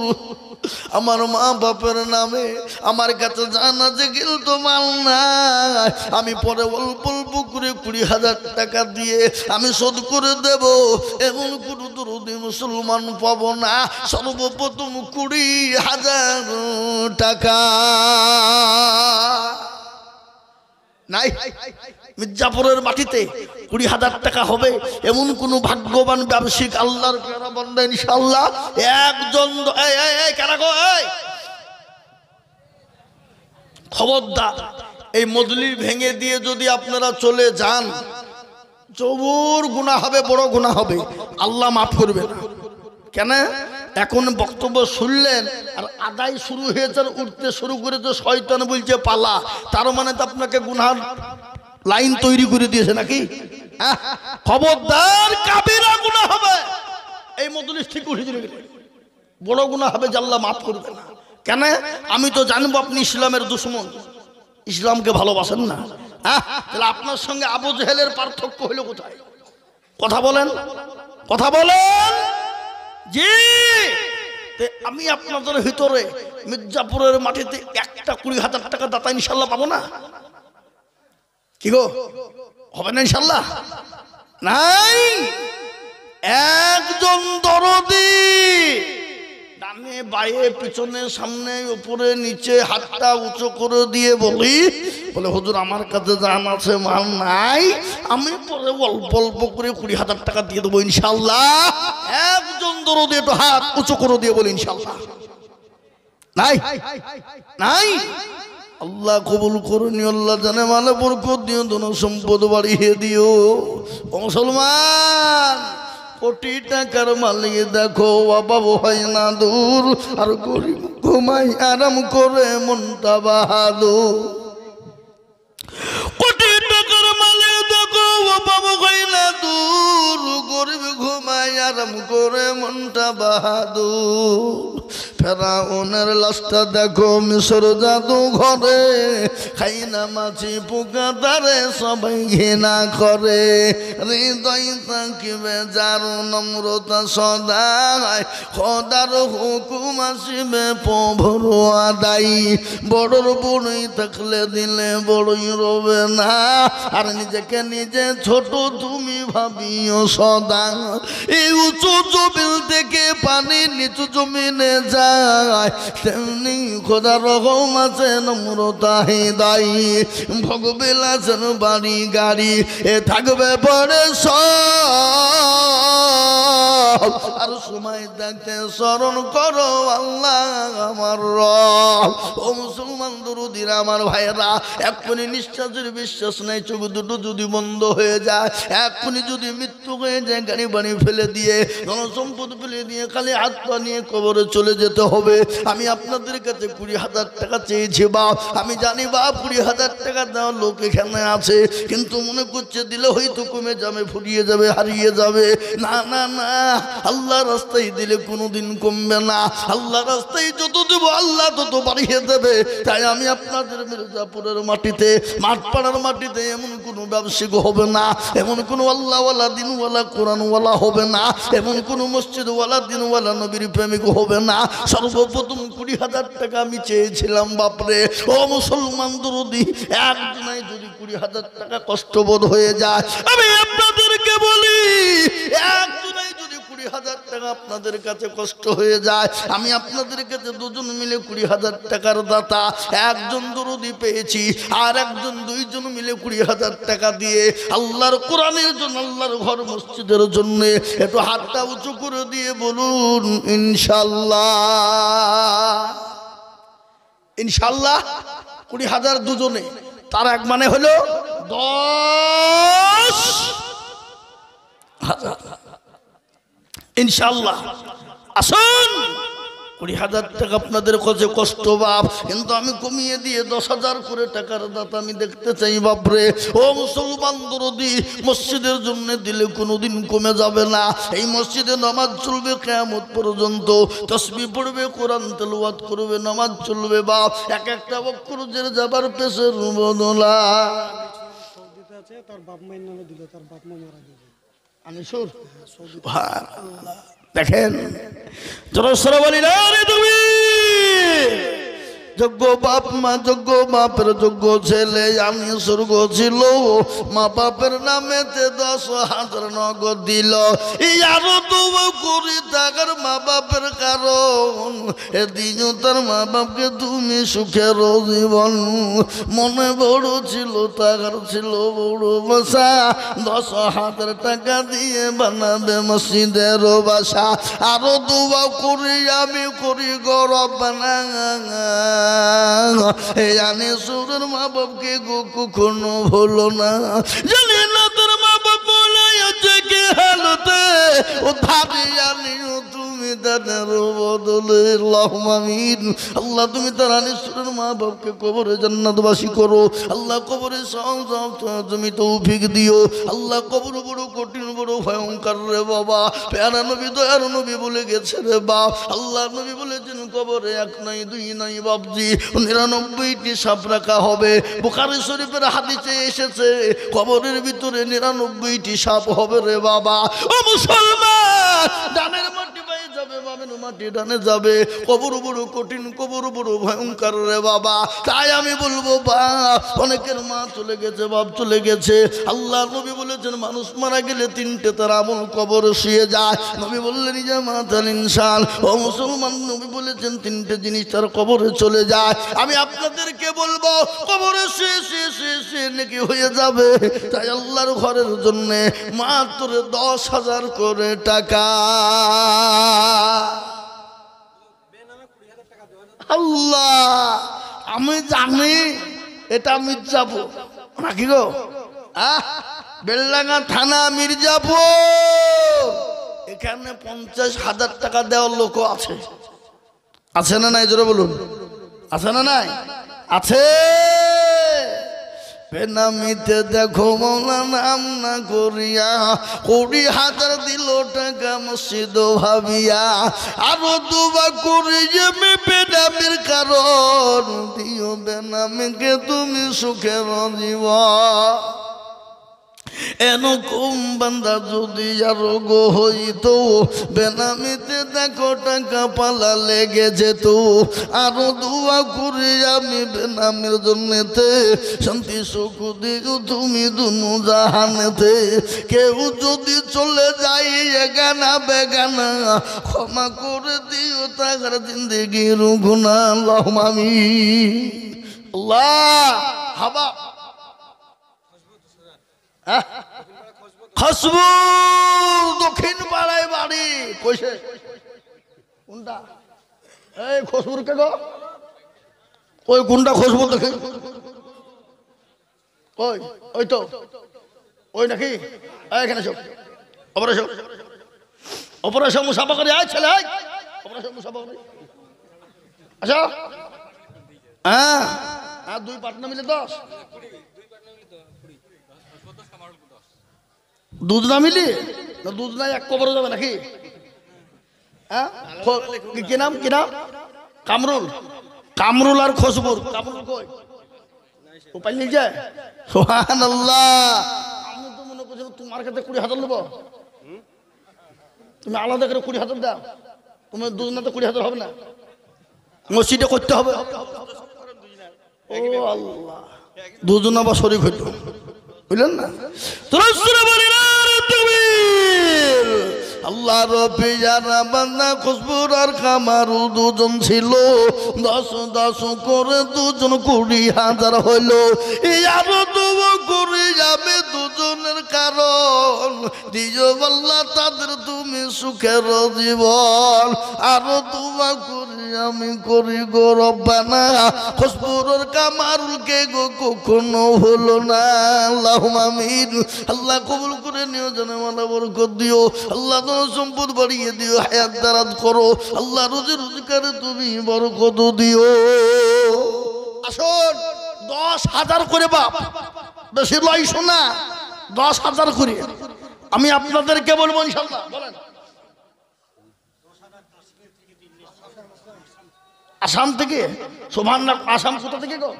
আমার মা বাপের নামে আমার কাছে জানা যে কিন্তু মাল নাই আমি পরে অল্প অল্প করে কুড়ি হাজার টাকা দিয়ে আমি শোধ করে দেব এমন কোনো দরদি মুসলমান পাব না সর্বপ্রথম কুড়ি হাজার টাকা নাই মির্জাপুরের মাটিতে কুড়ি হাজার টাকা হবে এমন কোন ভাগ্যবান ব্যবসায়িক আল্লাহর ইনশাল্লাহ একজন খবরদার এই মজলি ভেঙে দিয়ে যদি আপনারা চলে যান জবুর গুণা হবে বড় গুণা হবে আল্লাহ মাফ করবে কেন এখন বক্তব্য শুনলেন আর আদায় শুরু হয়েছে আর উঠতে শুরু করে তো শয়তান বলছে পালা তার মানে তো আপনাকে গুনহার লাইন তৈরি করে দিয়েছে নাকি হ্যাঁ? খবরদার কাবিরা গুণা হবে এই মদলিস ঠিক উঠে বড় গুণা হবে জাল্লা মাফ করবে না কেন আমি তো জানবো আপনি ইসলামের দুশ্মন ইসলামকে ভালোবাসেন না হ্যাঁ তাহলে আপনার সঙ্গে আবু জেহেলের পার্থক্য হলো কোথায় কথা বলেন কথা বলেন জি আমি আপনাদের ভিতরে মির্জাপুরের মাটিতে একটা কুড়ি হাজার টাকা দাতা ইনশাল্লাহ পাবো না কি গো হবে না ইনশাল্লাহ নাই একজন দরদি ডানে বায়ে পিছনে সামনে উপরে নিচে হাতটা উঁচু করে দিয়ে বলি বলে হুজুর আমার কাছে জান আছে মাল নাই আমি পরে অল্প অল্প করে কুড়ি হাজার টাকা দিয়ে দেবো ইনশাল্লাহ একজন দরো দিয়ে তো হাত উঁচু করে দিয়ে বলি ইনশাল্লাহ নাই নাই আল্লাহ কবুল করুন আল্লাহ জানে মালে বরকত দিও দোনো সম্পদ বাড়িয়ে দিও মুসলমান কোটি টাকার মালিক দেখো অভাব হয় না দূর আর গরিব ঘুমাই আরাম করে মনটা বাহাদুর কোটি টাকার মালিক দেখো অভাব পাই দূর গরিব ঘুমায় আরাম করে মনটা বাহাদুর ওনার লাস্তা দেখো মিশর জাদু ঘরে খাই না মাছি পোকা তারে সবাই ঘৃণা করে হৃদয় থাকিবে যার নম্রতা সদায় খদার হুকুম আসিবে প্রভর আদাই বড়র বড়ই থাকলে দিলে বড়ই রবে না আর নিজেকে নিজে ছোট তুমি ভাবিও সদা এই উঁচু জমিল থেকে পানি নিচু জমিনে যায় তেমনি খোদা রকম নম্রতা হে দাই ভগবেল আছেন বাড়ি গাড়ি এ থাকবে পরে স আর সময় দেখতে স্মরণ করো আল্লাহ আমার রব ও মুসলমান দুরুদিরা আমার ভাইরা এক্ষুনি নিঃশ্বাসের বিশ্বাস নেই চোখ দুটো যদি বন্ধ হয়ে যায় এখনই যদি মৃত্যু হয়ে যায় গাড়ি বাড়ি ফেলে দিয়ে ধনসম্পদ ফেলে দিয়ে খালি পা নিয়ে কবরে চলে যেতে হবে আমি আপনাদের কাছে কুড়ি হাজার টাকা চেয়েছি বা আমি জানি বা কুড়ি হাজার টাকা দেওয়ার লোক এখানে আছে কিন্তু মনে করছে দিলে হয়তো কমে যাবে ফুরিয়ে যাবে হারিয়ে যাবে না না না আল্লাহ রাস্তায় দিলে কোনোদিন কমবে না আল্লাহ রাস্তায় যত দেবো আল্লাহ তত বাড়িয়ে দেবে তাই আমি আপনাদের মির্জাপুরের মাটিতে মাঠপাড়ার মাটিতে এমন কোনো ব্যবসায়িক হবে না এমন কোনো দিনওয়ালা কোরআনওয়ালা হবে না এমন কোনো মসজিদওয়ালা দিনওয়ালা নবীর প্রেমিক হবে না সর্বপ্রথম কুড়ি হাজার টাকা আমি চেয়েছিলাম বাপরে ও মুসলমান যদি কুড়ি হাজার টাকা কষ্টবোধ হয়ে যায় আমি আপনাদেরকে বলি একজনে কুড়ি হাজার টাকা আপনাদের কাছে কষ্ট হয়ে যায় আমি আপনাদের কাছে দুজন মিলে কুড়ি হাজার টাকার দাতা একজন দরদি পেয়েছি আর একজন দুইজন মিলে কুড়ি হাজার টাকা দিয়ে আল্লাহর কোরআনের জন্য আল্লাহর ঘর মসজিদের জন্য একটু হাতটা উঁচু করে দিয়ে বলুন ইনশাল্লাহ ইনশাল্লাহ কুড়ি হাজার দুজনে তার এক মানে হলো দশ হাজার ইনশাল্লাহ আসুন কুড়ি হাজার টাকা আপনাদের কাছে কষ্ট বাপ কিন্তু আমি কমিয়ে দিয়ে দশ হাজার করে টাকার দাতা আমি দেখতে চাই বাপরে ও মুসলমান দরদি মসজিদের জন্য দিলে কোনো দিন কমে যাবে না এই মসজিদে নামাজ চলবে কেমত পর্যন্ত তসবি পড়বে কোরআন তেলওয়াত করবে নামাজ চলবে বাপ এক একটা বক্র যে যাবার পেশের বদলা তার বাপ দিল তার বাপ মারা গেল আমি সুর দেখেন জনস্বর বলি না তুমি যোগ্য বাপ মা যোগ্য বাপের যোগ্য ছেলে আমি স্বর্গ ছিল মা বাপের তে দশ হাজার নগদ দিল আরো তো করি তাকার মা বাপের কারণ এ তার মা বাপকে তুমি সুখের জীবন মনে বড় ছিল তাকার ছিল বড় বাসা দশ হাজার টাকা দিয়ে বানাবে মসজিদের বাসা আরো দুবা করি আমি করি গরব বানা জানে সুরের মা বাপকে কখনো হলো না জানে না তোর মা বাপ বলে হালতে তুমি বদলে আল্লাহ তুমি তার মা কবরে জান্নাতবাসী করো আল্লাহ কবরে তুমি তৌফিক দিও আল্লাহ কবর বড় কঠিন বড় ভয়ঙ্কর রে বাবা প্যারা নবী দয়ার নবী বলে গেছে রে বাপ আল্লাহ নবী বলেছেন কবরে এক নাই দুই নাই বাপজি নিরানব্বইটি সাপ রাখা হবে বোকারে শরীফের হাদিসে এসেছে কবরের ভিতরে নিরানব্বইটি সাপ হবে রে বা বাবা ও মুসলমান দানের মাটি ডানে যাবে কবর বড় কঠিন কবর বড় ভয়ঙ্কর রে বাবা তাই আমি বলবো বা অনেকের মা চলে গেছে বাপ চলে গেছে আল্লাহ নবী বলেছেন মানুষ মারা গেলে তিনটে তার আমল কবর শুয়ে যায় নবী বললেন যে মা তার ইনসান ও মুসলমান নবী বলেছেন তিনটে জিনিস তার কবরে চলে যায় আমি আপনাদেরকে বলবো কবরে শুয়ে শুয়ে শুয়ে শুয়ে নাকি হয়ে যাবে তাই আল্লাহর ঘরের জন্যে মাত্র দশ হাজার করে টাকা আল্লাহ আমি জানি এটা মির্জাপুর নাকি গো আহ বেলডাঙ্গা থানা মির্জাপুর এখানে পঞ্চাশ হাজার টাকা দেওয়ার লোক আছে আছে না নাই জোরে বলুন আছে না নাই আছে বেনামিতে দেখো মৌলানা আমনা করিয়া কুড়ি হাজার দিল টাকা মসজিদ ভাবিয়া আরো দুবা করি যে বেনামির কারণ দিও বেনামিকে তুমি সুখের জীবন এরকম বান্দা যদি আরোগ হইত বেনামিতে দেখো টাকা পালা লেগে যেত আরো দোয়া করি আমি বেনামের জন্যেতে শান্তি সুখ দিগ তুমি দুনু জাহানেতে কেউ যদি চলে যাই এগানা বেগানা ক্ষমা করে দিও তাহার জিন্দিগির গুণা লহমামি আল্লাহ হাবা খসবু দক্ষিণ পাড়ায় বাড়ি কইছে কোনটা এই খসবুর কে গো ওই কোনটা খসবু দক্ষিণ কই ওই তো ওই নাকি এখানে সব অপারেশন অপারেশন মুসাফা করে আয় ছেলে অপারেশন মুসাফা করে আচ্ছা হ্যাঁ আর দুই পাটনা মিলে দশ দুধ না মিলিয়ে না দুধ নাই এক কবরও যাবে নাকি হ্যাঁ কি নাম কি নাম কামরুল কামরুল আর খসবুর কামরুল কই উপায় নিয়ে যায় সোহান আল্লাহ আমি তো মনে করছি তোমার ক্ষেত্রে কুড়ি হাজার নেবো তুমি আলাদা করে কুড়ি হাজার দাও তুমি দুজনে তো কুড়ি হাজার হবে না মসজিদে করতে হবে ও আল্লাহ দুজন আবার শরীর হইল বুঝলেন না তোরা বলি না আল্লাহ রবি যারা বান্দা খুশবুর আর কামারু দুজন ছিল দশ দশ করে দুজন কুড়ি হাজার হইল আরো দু কুড়ি যাবে দুজনের কারণ দিও বল্লা তাদের তুমি সুখের জীবন আরো তোমা করি আমি করি গো রব্বানা খুশবুর কামারুলকে গো কখনো হলো না আল্লাহ মামিন আল্লাহ কবুল করে নিয়োজনে মালা বরকত দিও আল্লাহ সম্পদ বাড়িয়ে দিও হায়াত দারাত করো আল্লাহ রোজে রোজগারে তুমি বড় কত দিও আসল দশ হাজার করে বাপ বেশি লয় শোনা দশ হাজার করে আমি আপনাদেরকে বলবো আসাম থেকে সোমান আসাম কোথা থেকে গো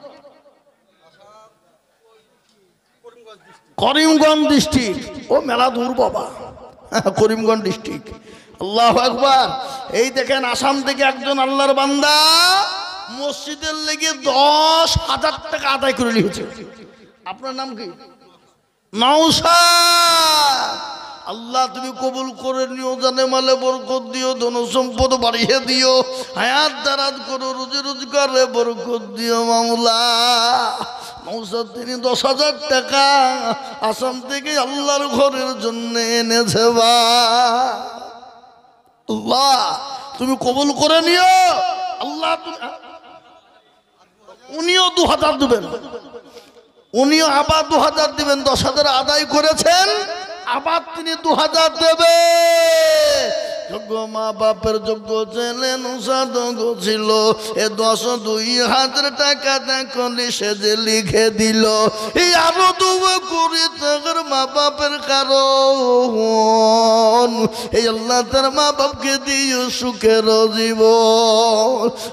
করিমগঞ্জ ডিস্ট্রিক্ট ও মেলা দূর বাবা করিমগঞ্জ ডিস্ট্রিক্ট আল্লাহ আকবর এই দেখেন আসাম থেকে একজন আল্লাহর বান্দা মসজিদের লেগে দশ হাজার টাকা আদায় করে নিয়েছে আপনার নাম কি নৌসা আল্লাহ তুমি কবুল করে নিও জানে মালে বরকত দিও ধন সম্পদ বাড়িয়ে দিও হায়াত দারাত করো রুজি রোজগারে বরকত দিও মামলা মৌসাদ তিনি দশ হাজার টাকা আসাম থেকে আল্লাহর ঘরের জন্য এনেছে বা তুমি কবুল করে নিও আল্লাহ উনিও দু হাজার দেবেন উনিও আবার দু হাজার দেবেন দশ হাজার আদায় করেছেন আবার তিনি দু হাজার দেবে যোগ্য মা বাপের যোগ্য ছেলে সাধক ছিল এ দশ দুই হাজার টাকা দেখলি সে যে লিখে দিল এই আরো দু করি তোর মা বাপের কারণ এই আল্লাহ তার মা বাপকে দিও সুখের জীব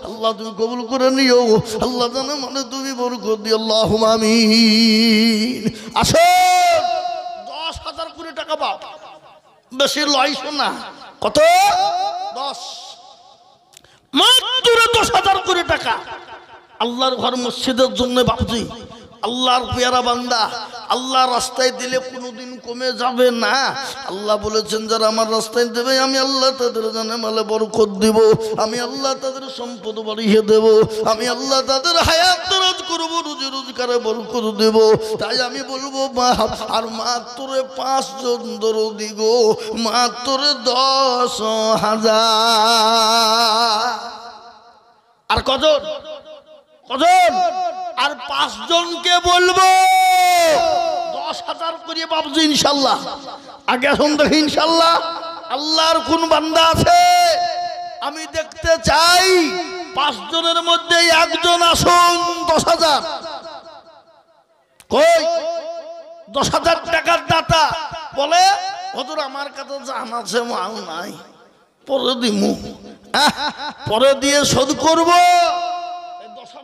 আল্লাহ তুমি কবুল করে নিও আল্লাহ জানে মানে তুমি বরকত দিও আল্লাহ আমি আসো টাকা পাও বেশি লয় শোনা কত দশ মাত্র দশ হাজার কোটি টাকা আল্লাহর ঘর মসজিদের জন্য বাবজি আল্লাহর পেয়ারা বান্দা আল্লাহ রাস্তায় দিলে কোনোদিন কমে যাবে না আল্লাহ বলেছেন যারা আমার রাস্তায় দেবে আমি আল্লাহ তাদের জানে মালে বরকত দিব আমি আল্লাহ তাদের সম্পদ বাড়িয়ে দেব আমি আল্লাহ তাদের হায়াত রোজ করবো রুজি রোজগারে বরকত দেব তাই আমি বলবো মা আর মাত্র পাঁচজন দরদি গো মাত্র দশ হাজার আর কজন কজন আর পাঁচজনকে বলবো দশ হাজার করে বাবজু ইনশাল্লাহ আগে এখন দেখি ইনশাল্লাহ আল্লাহর কোন বান্দা আছে আমি দেখতে চাই পাঁচজনের মধ্যে একজন আসুন দশ হাজার কই দশ হাজার টাকার দাতা বলে হজুর আমার কাছে জান আছে মাল নাই পরে দিমু পরে দিয়ে শোধ করবো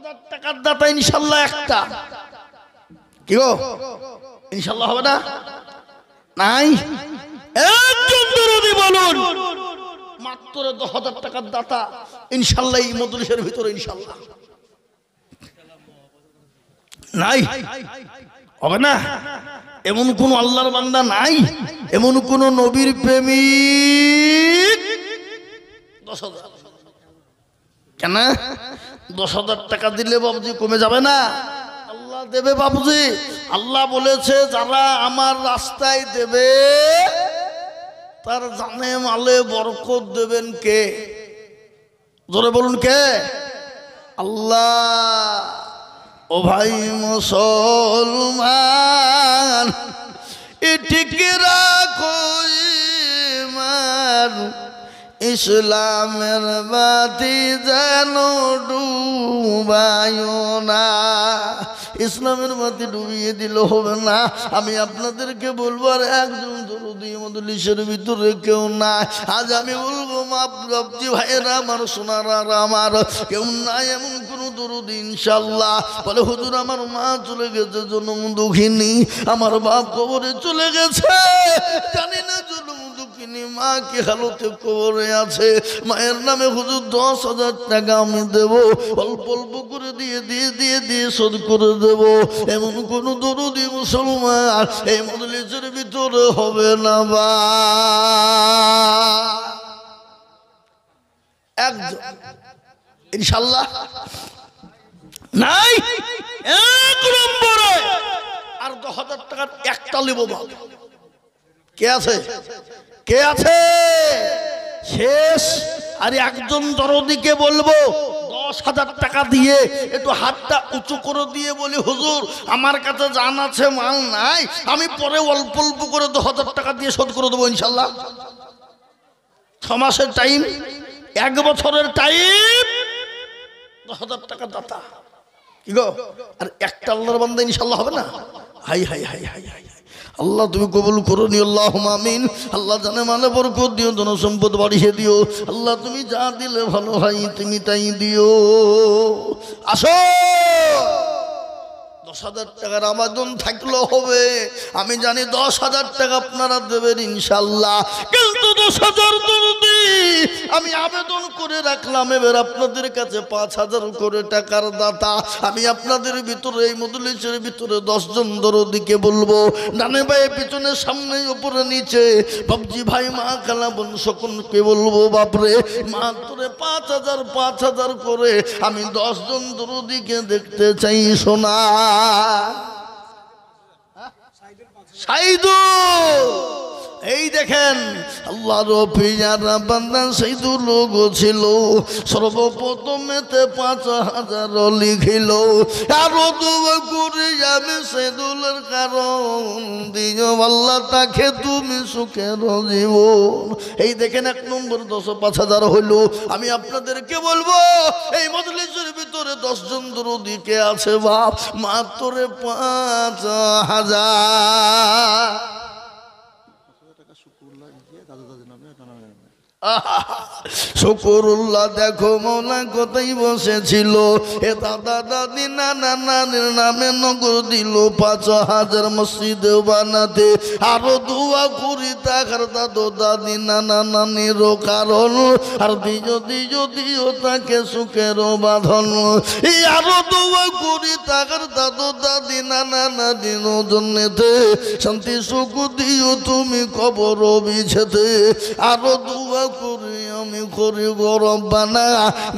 হাজার টাকার দাতা ইনশাল্লাহ একটা কি গো ইনশাল্লাহ হবে না নাই একজন বলুন মাত্র দশ হাজার টাকার দাতা ইনশাল্লাহ এই ভিতরে ইনশাল্লাহ নাই হবে না এমন কোন আল্লাহর বান্দা নাই এমন কোন নবীর প্রেমিক দশ হাজার কেন দশ হাজার টাকা দিলে বাবুজি কমে যাবে না আল্লাহ দেবে বাবুজি আল্লাহ বলেছে যারা আমার রাস্তায় দেবে তার জানে মালে বরকত দেবেন কে জোরে বলুন কে আল্লাহ ও ভাই মুসলমান এটিকে রাখো ইমান ইসলামের বাতি যেন ডুবায় না ইসলামের বাতি ডুবিয়ে দিলে হবে না আমি আপনাদেরকে বলবো আর একজন দরুদি ভিতরে কেউ না আজ আমি বলবো মাপজি ভাইয়েরা আমার আর আমার কেউ নাই এমন কোনো দরুদি ইনশাল্লাহ বলে হুজুর আমার মা চলে গেছে জনম দুঃখিনী আমার বাপ কবরে চলে গেছে জানি না তিনি মা কি হালতে কবরে আছে মায়ের নামে হুজুর দশ হাজার টাকা আমি দেব অল্প অল্প করে দিয়ে দিয়ে দিয়ে দিয়ে শোধ করে দেব এমন কোনো দরদি মুসলমান এই মজলিসের ভিতরে হবে না বা একজন ইনশাল্লাহ নাই এক নম্বরে আর দশ হাজার টাকার একটা নেবো বাবা কে আছে কে আছে শেষ আর একজন দরদিকে বলবো দশ হাজার টাকা দিয়ে একটু হাতটা উঁচু করে দিয়ে বলি হুজুর আমার কাছে জান আছে মাল নাই আমি পরে অল্প অল্প করে দু হাজার টাকা দিয়ে শোধ করে দেবো ইনশাল্লাহ ছ মাসের টাইম এক বছরের টাইম দশ হাজার টাকা দাতা কি গো আর একটা আল্লাহর বান্ধব ইনশাল্লাহ হবে না হাই হাই হাই হাই হাই আল্লাহ তুমি কবুল করো নি আল্লাহ মামিন আল্লাহ জানে মানে বরকত দিও ধন সম্পদ বাড়িয়ে দিও আল্লাহ তুমি যা দিলে ভালো হয় তুমি তাই দিও আসো দশ হাজার টাকার আমাজন থাকলেও হবে আমি জানি দশ হাজার টাকা আপনারা দেবেন ইনশাল্লাহ কিন্তু দশ হাজার আমি আবেদন করে রাখলাম এবার আপনাদের কাছে পাঁচ হাজার করে টাকার দাতা আমি আপনাদের ভিতরে এই মদলিসের ভিতরে দশজন দরদিকে বলবো ডানে ভাই পিছনে সামনে উপরে নিচে বাবজি ভাই মা খেলা বোন সকলকে বলবো বাপরে মাত্র পাঁচ হাজার পাঁচ হাজার করে আমি দশজন দরদিকে দেখতে চাই সোনা সাইদুল এই দেখেন আল্লাহ আল্লাহর পিয়ারা বান্দা সেই দু লোক ছিল সর্বপ্রথমেতে পাঁচ হাজার লিখিল আরো দু করে যাবে সে দুলের কারণ দিও আল্লাহ তাকে তুমি সুখের জীবন এই দেখেন এক নম্বর দশ পাঁচ হাজার হইল আমি আপনাদেরকে বলবো এই মজলিসের ভিতরে দশজন দুদিকে আছে বাপ মাত্র পাঁচ হাজার শকুরুল্লাহ দেখো মৌলা কোথায় বসেছিল এ দাদা দাদি নানা নানির নামে নগর দিল পাঁচ হাজার মসজিদ বানাতে আরো দুয়া করি তাকার দাদু দাদি নানা নানির কারণ আর দিজো দিজো দিও তাকে সুখের বাঁধন এই আরো দুয়া করি তাকার দাদু দাদি নানা নানির জন্যেতে শান্তি সুখ দিও তুমি কবর বিছেতে আরো দুয়া করি আমি করিব রব্বানা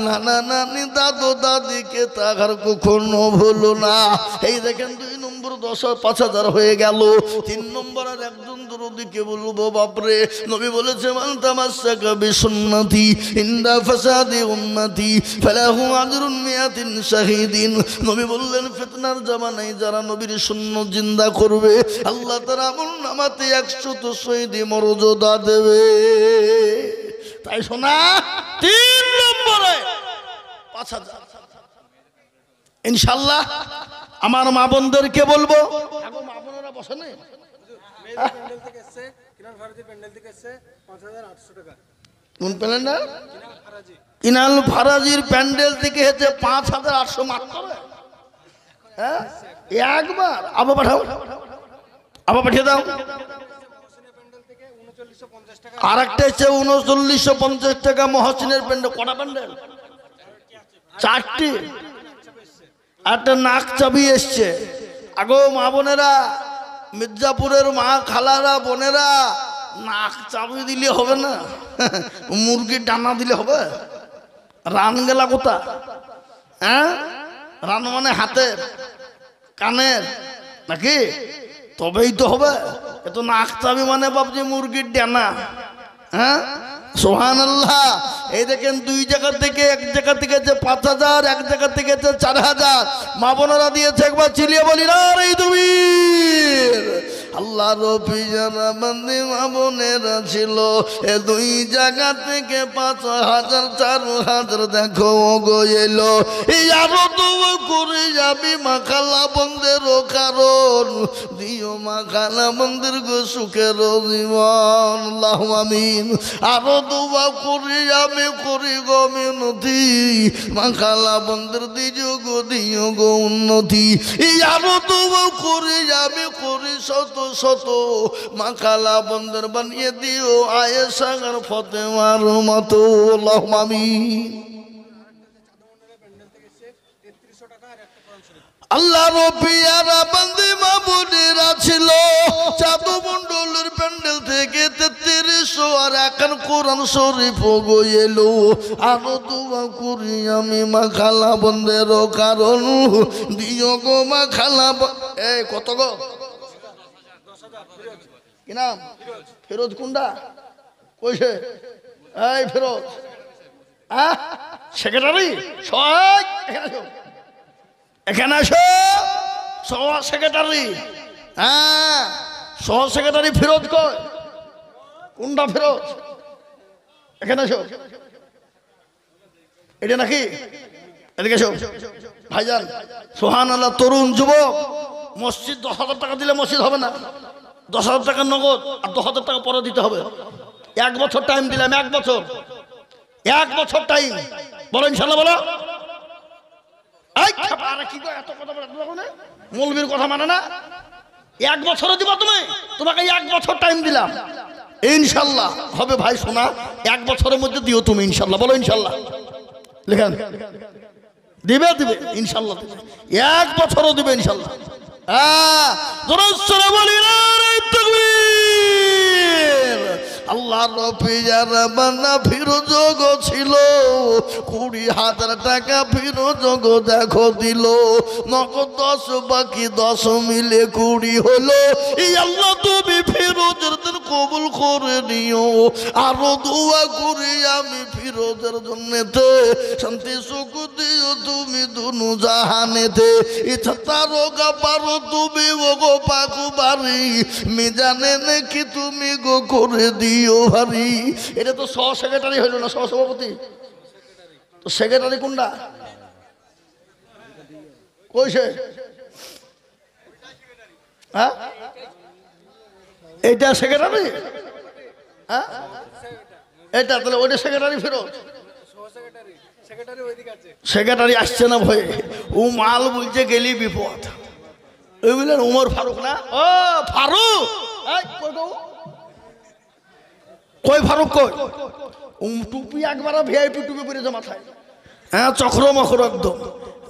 নানা নানি দাদু দাদিকে তাহার কখনো ভুলো না এই দেখেন দুই দশ পাঁচ হাজার হয়ে গেল তিন নম্বর আর একজন দরদিকে বলবো বাপরে নবী বলেছে মান তামাশাকা নবী বললেন জিন্দা করবে আল্লাহ তারা আমল নামাতে একশো তো শহীদি মর্যাদা দেবে তাই শোনা পাঁচ হাজার ইনশাল্লাহ আমার মা বোনদেরকে বলবো ফারাজির প্যান্ডেল থেকে হচ্ছে পাঁচ হাজার আটশো হ্যাঁ একবার আবার আবার পাঠিয়ে দাও হচ্ছে উনচল্লিশশো পঞ্চাশ টাকা প্যান্ডেল প্যান্ডেল চারটি একটা নাক চাবি এসছে আগো মা বোনেরা মির্জাপুরের মা খালারা বোনেরা নাক চাবি দিলে হবে না মুরগির ডানা দিলে হবে রান গেলা কোথা হ্যাঁ রান মানে হাতের কানের নাকি তবেই তো হবে এ তো নাক চাবি মানে ভাবছি মুরগির ডানা হ্যাঁ সোহান আল্লাহ এই দেখেন দুই জায়গা থেকে এক জায়গা থেকে পাঁচ হাজার এক জায়গা থেকে চার হাজার মা বোনেরা দিয়েছে একবার চিলিয়ে বলি না রে তুমি আল্লাহ রফি যারা বন্দি মামনেরা ছিল এ দুই জায়গা থেকে পাঁচ হাজার চার হাজার দেখো গো এলো আরো তো করে যাবি মাখালা বন্ধের কারণ দিও মাখালা মন্দির গো সুখের জীবন লাহমিন আরো দুবা করে যাবে করি গমে নদী মাখালা বন্ধের দিজো গো দিও গো উন্নতি আরো দুবা করে যাবে করি শত শত মাখালা বন্দর বানিয়ে দিও আয়েসাগর ফতেমার মতো লহমামি আল্লাহ রিয়ারা বন্দে মামুনিরা ছিল চাঁদু মন্ডলের প্যান্ডেল থেকে তেত্রিশশো আর এখন কোরআন শরীফ গো আরো দোয়া করি আমি মা খালা বন্দেরও কারণ দিও গো মা খালা এ কত গো কি নাম ফেরোজ কুন্ডা কইছে এই ফেরোজ আহ হ্যাঁ? সেক্রেটারি এখানে আসো সহ সেক্রেটারি হ্যাঁ সহ সেক্রেটারি ফেরত কুন্ডা কোনটা ফেরত এখানে আসো এটা নাকি এদিকে এসো ভাইজান সোহান আল্লাহ তরুণ যুবক মসজিদ দশ হাজার টাকা দিলে মসজিদ হবে না দশ হাজার টাকার নগদ আর দশ হাজার টাকা পরে দিতে হবে এক বছর টাইম দিলাম এক বছর এক বছর টাইম বলো ইনশাল্লাহ বলো মানে? মৌলবীর কথা মানে না এক বছরে দিব তুমি তোমাকে এক বছর টাইম দিলাম ইনশাল্লাহ হবে ভাই শোনা এক বছরের মধ্যে দিও তুমি ইনশাল্লাহ বলো ইনশাল্লাহ লেখান দিবে দিবে ইনশাল্লাহ এক বছরও দিবে ইনশাল্লাহ হ্যাঁ বলি না আল্লাহ রফিজার বান্না ফিরোজগ ছিল কুড়ি হাজার টাকা ফিরোজগ দেখো দিল নগদ দশ বাকি দশ মিলে কুড়ি হলো এই আল্লাহ তুমি ফিরোজের দিন কবুল করে নিও আরো দোয়া করি আমি ফিরোজের জন্যেতে শান্তি সুখ দিও তুমি দুনু জাহানেতে ইচ্ছা তারো গা পারো তুমি ও গো পাকু বাড়ি মিজানে নাকি তুমি গো করে দিও ও ভারি এটা তো সহ সেক্রেটারি হইল না সহ সভাপতি তো সেক্রেটারি কোনটা কইছে হ্যাঁ এটা সেক্রেটারি হ্যাঁ এটা তাহলে ওইটা সেক্রেটারি ফেরত সেক্রেটারি আসছে না ভয়ে ও মাল বলছে গেলি বিপদ ওই বললেন উমর ফারুক না ও ফারুক কই ফারুক কই টুপি একবার ভিআইপি টুপি পরেছে মাথায় হ্যাঁ চক্র মখর একদম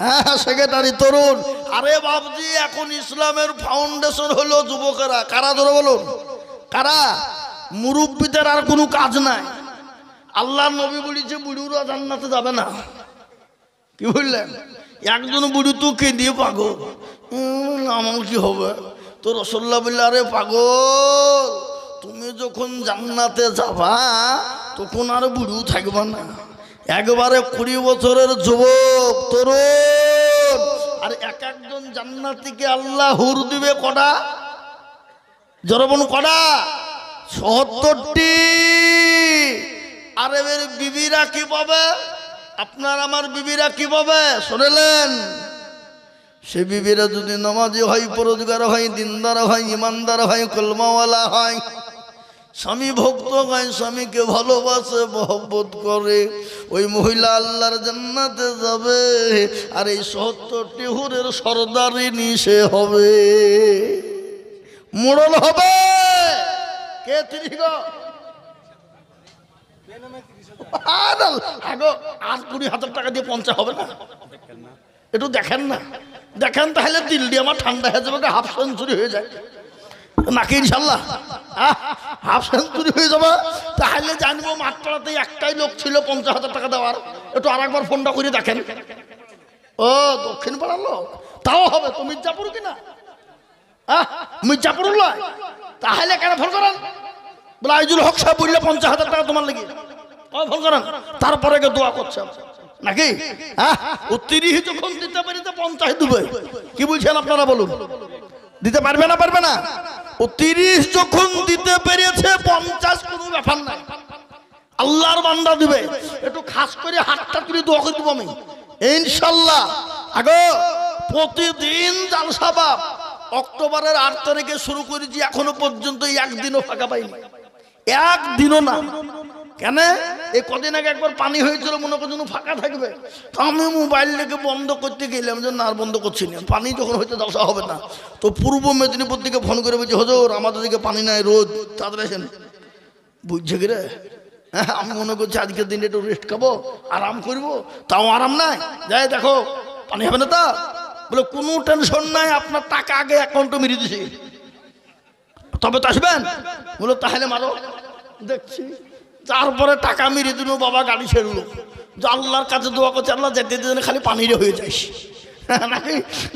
হ্যাঁ, হ্যাঁ সেক্রেটারি তরুণ আরে বাবজি এখন ইসলামের ফাউন্ডেশন হলো যুবকেরা কারা ধরো বলুন কারা মুরব্বীদের আর কোনো কাজ নাই আল্লাহ নবী বলেছে বুড়ুরা জান্নাতে যাবে না কি বললেন একজন বুড়ি তো পাগো উম আমার কি হবে তো রসল্লা বললে আরে পাগল তুমি যখন জান্নাতে যাবা তখন আর বুড়ু থাকবা না একবারে কুড়ি বছরের যুবক তরুণ আর এক একজন জান্নাতিকে আল্লাহ হুর দিবে কটা জরবন কটা সত্তরটি আরবের বিবিরা কি পাবে আপনার আমার বিবিরা কি পাবে শোনেলেন সে বিবিরা যদি নমাজি হয় পরোজগার হয় দিনদার হয় ইমানদার হয় কলমাওয়ালা হয় স্বামী ভক্ত গায় স্বামীকে ভালোবাসে মহব্বত করে ওই মহিলা আল্লাহর জান্নাতে যাবে আর এই সত্য হুরের সর্দারিনী সে হবে মোড়ল হবে কে ত্রিগ আর কুড়ি হাজার টাকা দিয়ে পঞ্চা হবে না একটু দেখেন না দেখেন তাহলে দিল্লি আমার ঠান্ডা হয়ে যাবে হাফ সেঞ্চুরি হয়ে যায় নাকি ইনশাল্লাহ হাফ সেঞ্চুরি হয়ে যাবে তাহলে জানবো মাত্রাতে একটাই লোক ছিল পঞ্চাশ হাজার টাকা দেওয়ার একটু আর একবার ফোনটা করে দেখেন ও দক্ষিণ পাড়ার লোক তাও হবে তো মির্জাপুর কিনা মির্জাপুর তাহলে কেন ফোন করেন বলে আইজুল হক সাহেব বললে পঞ্চাশ হাজার টাকা তোমার লেগে ফোন করেন তারপরে কে দোয়া করছে নাকি হ্যাঁ ও তিরিশ যখন দিতে পারি তো পঞ্চাশ দুবে কি বলছেন আপনারা বলুন দিতে পারবে না পারবে না ও তিরিশ যখন দিতে পেরেছে পঞ্চাশ কোনো ব্যাপার নাই আল্লাহর বান্দা দিবে একটু খাস করে হাতটা তুলে দোয়া করে দেবো আমি ইনশাল্লাহ আগো প্রতিদিন জালসা বাপ অক্টোবরের আট তারিখে শুরু করেছি এখনো পর্যন্ত একদিনও ফাঁকা পাইনি একদিনও না কেন এই কদিন আগে একবার পানি হয়েছিল মনে করছেন ফাঁকা থাকবে তো আমি মোবাইল থেকে বন্ধ করতে গেলাম যে না বন্ধ করছি না পানি যখন হয়তো দশা হবে না তো পূর্ব মেদিনীপুর থেকে ফোন করে বলছি হজর আমাদের দিকে পানি নাই রোদ তাড়াতাড়ি আছেন বুঝছে কি রে হ্যাঁ, আমি মনে করছি আজকের দিন একটু রেস্ট খাবো আরাম করব তাও আরাম নাই যাই দেখো পানি হবে না তা বলে কোনো টেনশন নাই আপনার টাকা আগে অ্যাকাউন্টে মেরিয়ে দিছি তবে তো আসবেন বলো তাহলে মারো দেখছি তারপরে টাকা মেরে দিল বাবা গাড়ি ছেড়লো যে আল্লাহর কাছে দোয়া করছে আল্লাহ যেতে যেতে খালি পানিরে হয়ে যাইস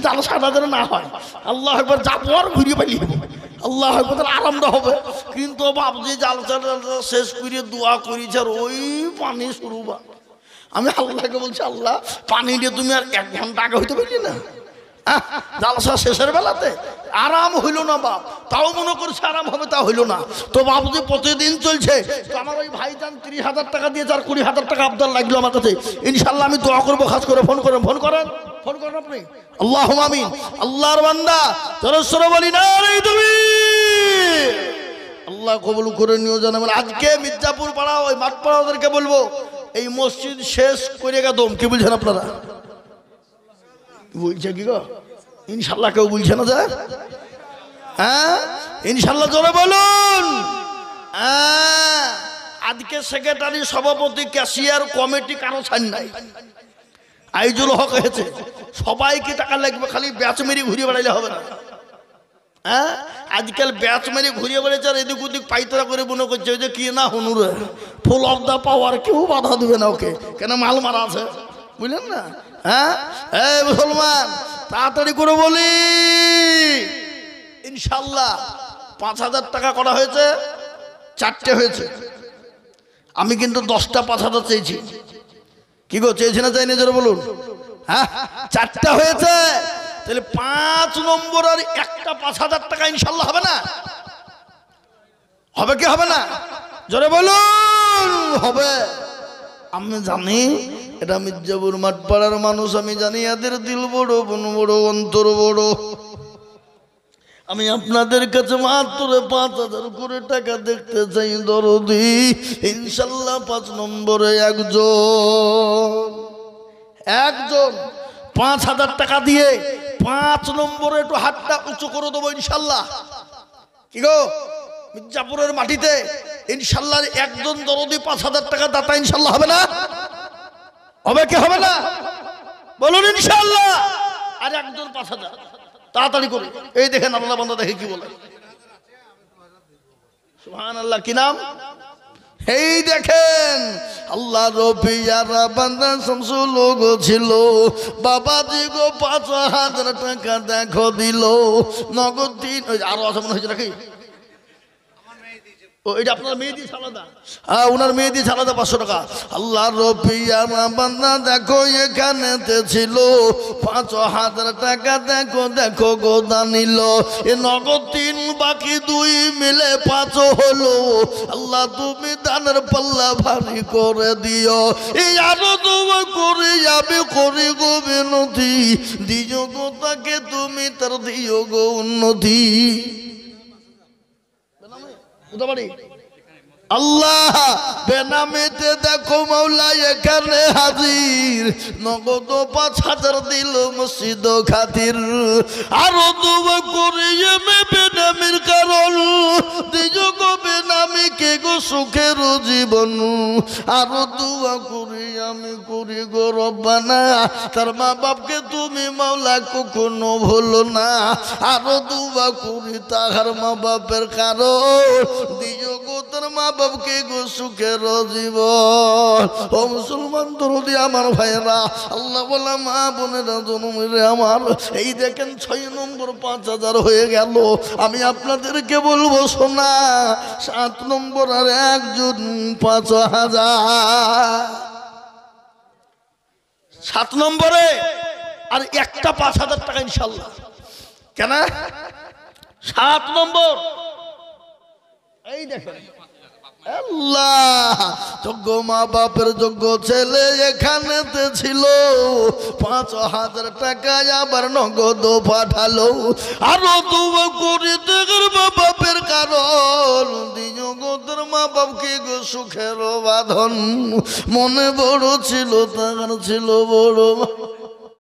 জাল সাদা যেন না হয় আল্লাহ একবার যাবো আর ঘুরিয়ে পালিয়ে আল্লাহ একবার আরামটা হবে কিন্তু বাপ যে জাল শেষ করে দোয়া করেছে আর ওই পানি শুরু বা আমি আল্লাহকে বলছি আল্লাহ পানি দিয়ে তুমি আর এক ঘন্টা আগে হইতে পারলি না জালসা শেষের বেলাতে আরাম হইল না বাপ তাও মনে করছে আরাম হবে তা হইল না তো বাপ যে প্রতিদিন চলছে তো আমার ওই ভাইজান ত্রিশ হাজার টাকা দিয়ে যার কুড়ি হাজার টাকা আবদার লাগলো আমার কাছে ইনশাল্লাহ আমি দোয়া করবো খাস করে ফোন করেন ফোন করেন ফোন করেন আপনি আল্লাহ আমিন আল্লাহর বান্দা জোরে বলি না রে তুমি আল্লাহ কবুল করে নিয়ে জানাবেন আজকে মির্জাপুর পাড়া ওই মাঠ পাড়া ওদেরকে বলবো এই মসজিদ শেষ করে গেদম কি বলছেন আপনারা বলছে কি গো ইনশাল্লাহ কেউ বলছে না স্যার হ্যাঁ ইনশাল্লাহ জোরে বলুন হ্যাঁ? আজকে সেক্রেটারি সভাপতি ক্যাশিয়ার কমিটি কারো ছাড় নাই আইজুল হক হয়েছে কি টাকা লাগবে খালি ব্যাচ মেরি ঘুরিয়ে বেড়াইলে হবে না হ্যাঁ আজকাল ব্যাচ মেরে ঘুরিয়ে বেড়াইছে আর এদিক ওদিক পাইতরা করে মনে করছে যে কি না হনুর ফুল অফ দা পাওয়ার কেউ বাধা দেবে না ওকে কেন মাল মারা আছে বুঝলেন না হ্যাঁ এই মুসলমান তাড়াতাড়ি করে বলি ইনশাল্লাহ পাঁচ হাজার টাকা করা হয়েছে চারটে হয়েছে আমি কিন্তু দশটা পাঁচ হাজার চেয়েছি কি গো চেয়েছি না চাই নিজের বলুন হ্যাঁ চারটা হয়েছে তাহলে পাঁচ নম্বর আর একটা পাঁচ হাজার টাকা ইনশাল্লাহ হবে না হবে কি হবে না জোরে বলুন হবে আমি জানি এটা মির্জাপুর মাঠপাড়ার মানুষ আমি জানি এদের দিল বড় বন বড় অন্তর বড় আমি আপনাদের কাছে মাত্র পাঁচ হাজার করে টাকা দেখতে চাই দরদি ইনশাল্লাহ পাঁচ নম্বরে একজন একজন পাঁচ হাজার টাকা দিয়ে পাঁচ নম্বরে একটু হাতটা উঁচু করে দেবো ইনশাল্লাহ কি গো মির্জাপুরের মাটিতে ইনশাল্লাহ একজন দরদি পাঁচ হাজার টাকা দাতা ইনশাল্লাহ হবে না হবে কি হবে না বলুন ইনশাল্লাহ আর একজন পাঁচ হাজার তাড়াতাড়ি করুন এই দেখেন আল্লাহ বন্ধ দেখে কি বলে সুহান আল্লাহ কি নাম এই দেখেন আল্লাহ রফিয়ারা বান্দা শামসুল গো ছিল বাবা দিগো পাঁচ হাজার টাকা দেখো দিল নগদ দিন আরো আছে মনে হয়েছে নাকি ও এটা আপনার ওনার পাঁচশো টাকা আল্লাহ পাঁচ হাজার টাকা দেখো দেখো নিল এ নগদ তিন বাকি দুই মিলে পাঁচ হলো আল্লাহ তুমি দানের পাল্লা ভারী করে দিও এই আরো তুমি করে যাবে করি গো নদী দিও গো তাকে তুমি তার দিও গো উন্নতি বাড়ি আল্লাহ বেনামিতে দেখো মৌলা এখানে হাজির নগদ পাঁচ হাজার দিল মসজিদ খাতির আরো দুবা করে এমে বেনামের কারণ দিজগ বেনামি কে গো সুখের জীবন আরো দুয়া করি আমি করি গো রব্বানা তার মা বাপকে তুমি মাওলা কখনো ভুলো না আরো দুবা করি তাহার মা বাপের কারণ দিজগ তার মা বাপ বাবকে গো সুখের জীবন ও মুসলমান দরদি আমার ভাইরা আল্লাহ বলা মা বোনেরা জনমের আমার এই দেখেন ছয় নম্বর পাঁচ হাজার হয়ে গেল আমি আপনাদেরকে বলবো সোনা সাত নম্বর আর একজন পাঁচ হাজার সাত নম্বরে আর একটা পাঁচ হাজার টাকা ইনশাল্লাহ কেন সাত নম্বর এই দেখেন আল্লাহ যোগ্য মা বাপের যোগ্য ছেলে এখানেতে ছিল পাঁচ হাজার টাকা আবার নগদ পাঠালো আরো দু কোটি টাকার মা বাপের কারণ দিজগতের মা বাপকে গো সুখের বাঁধন মনে বড় ছিল তার ছিল বড়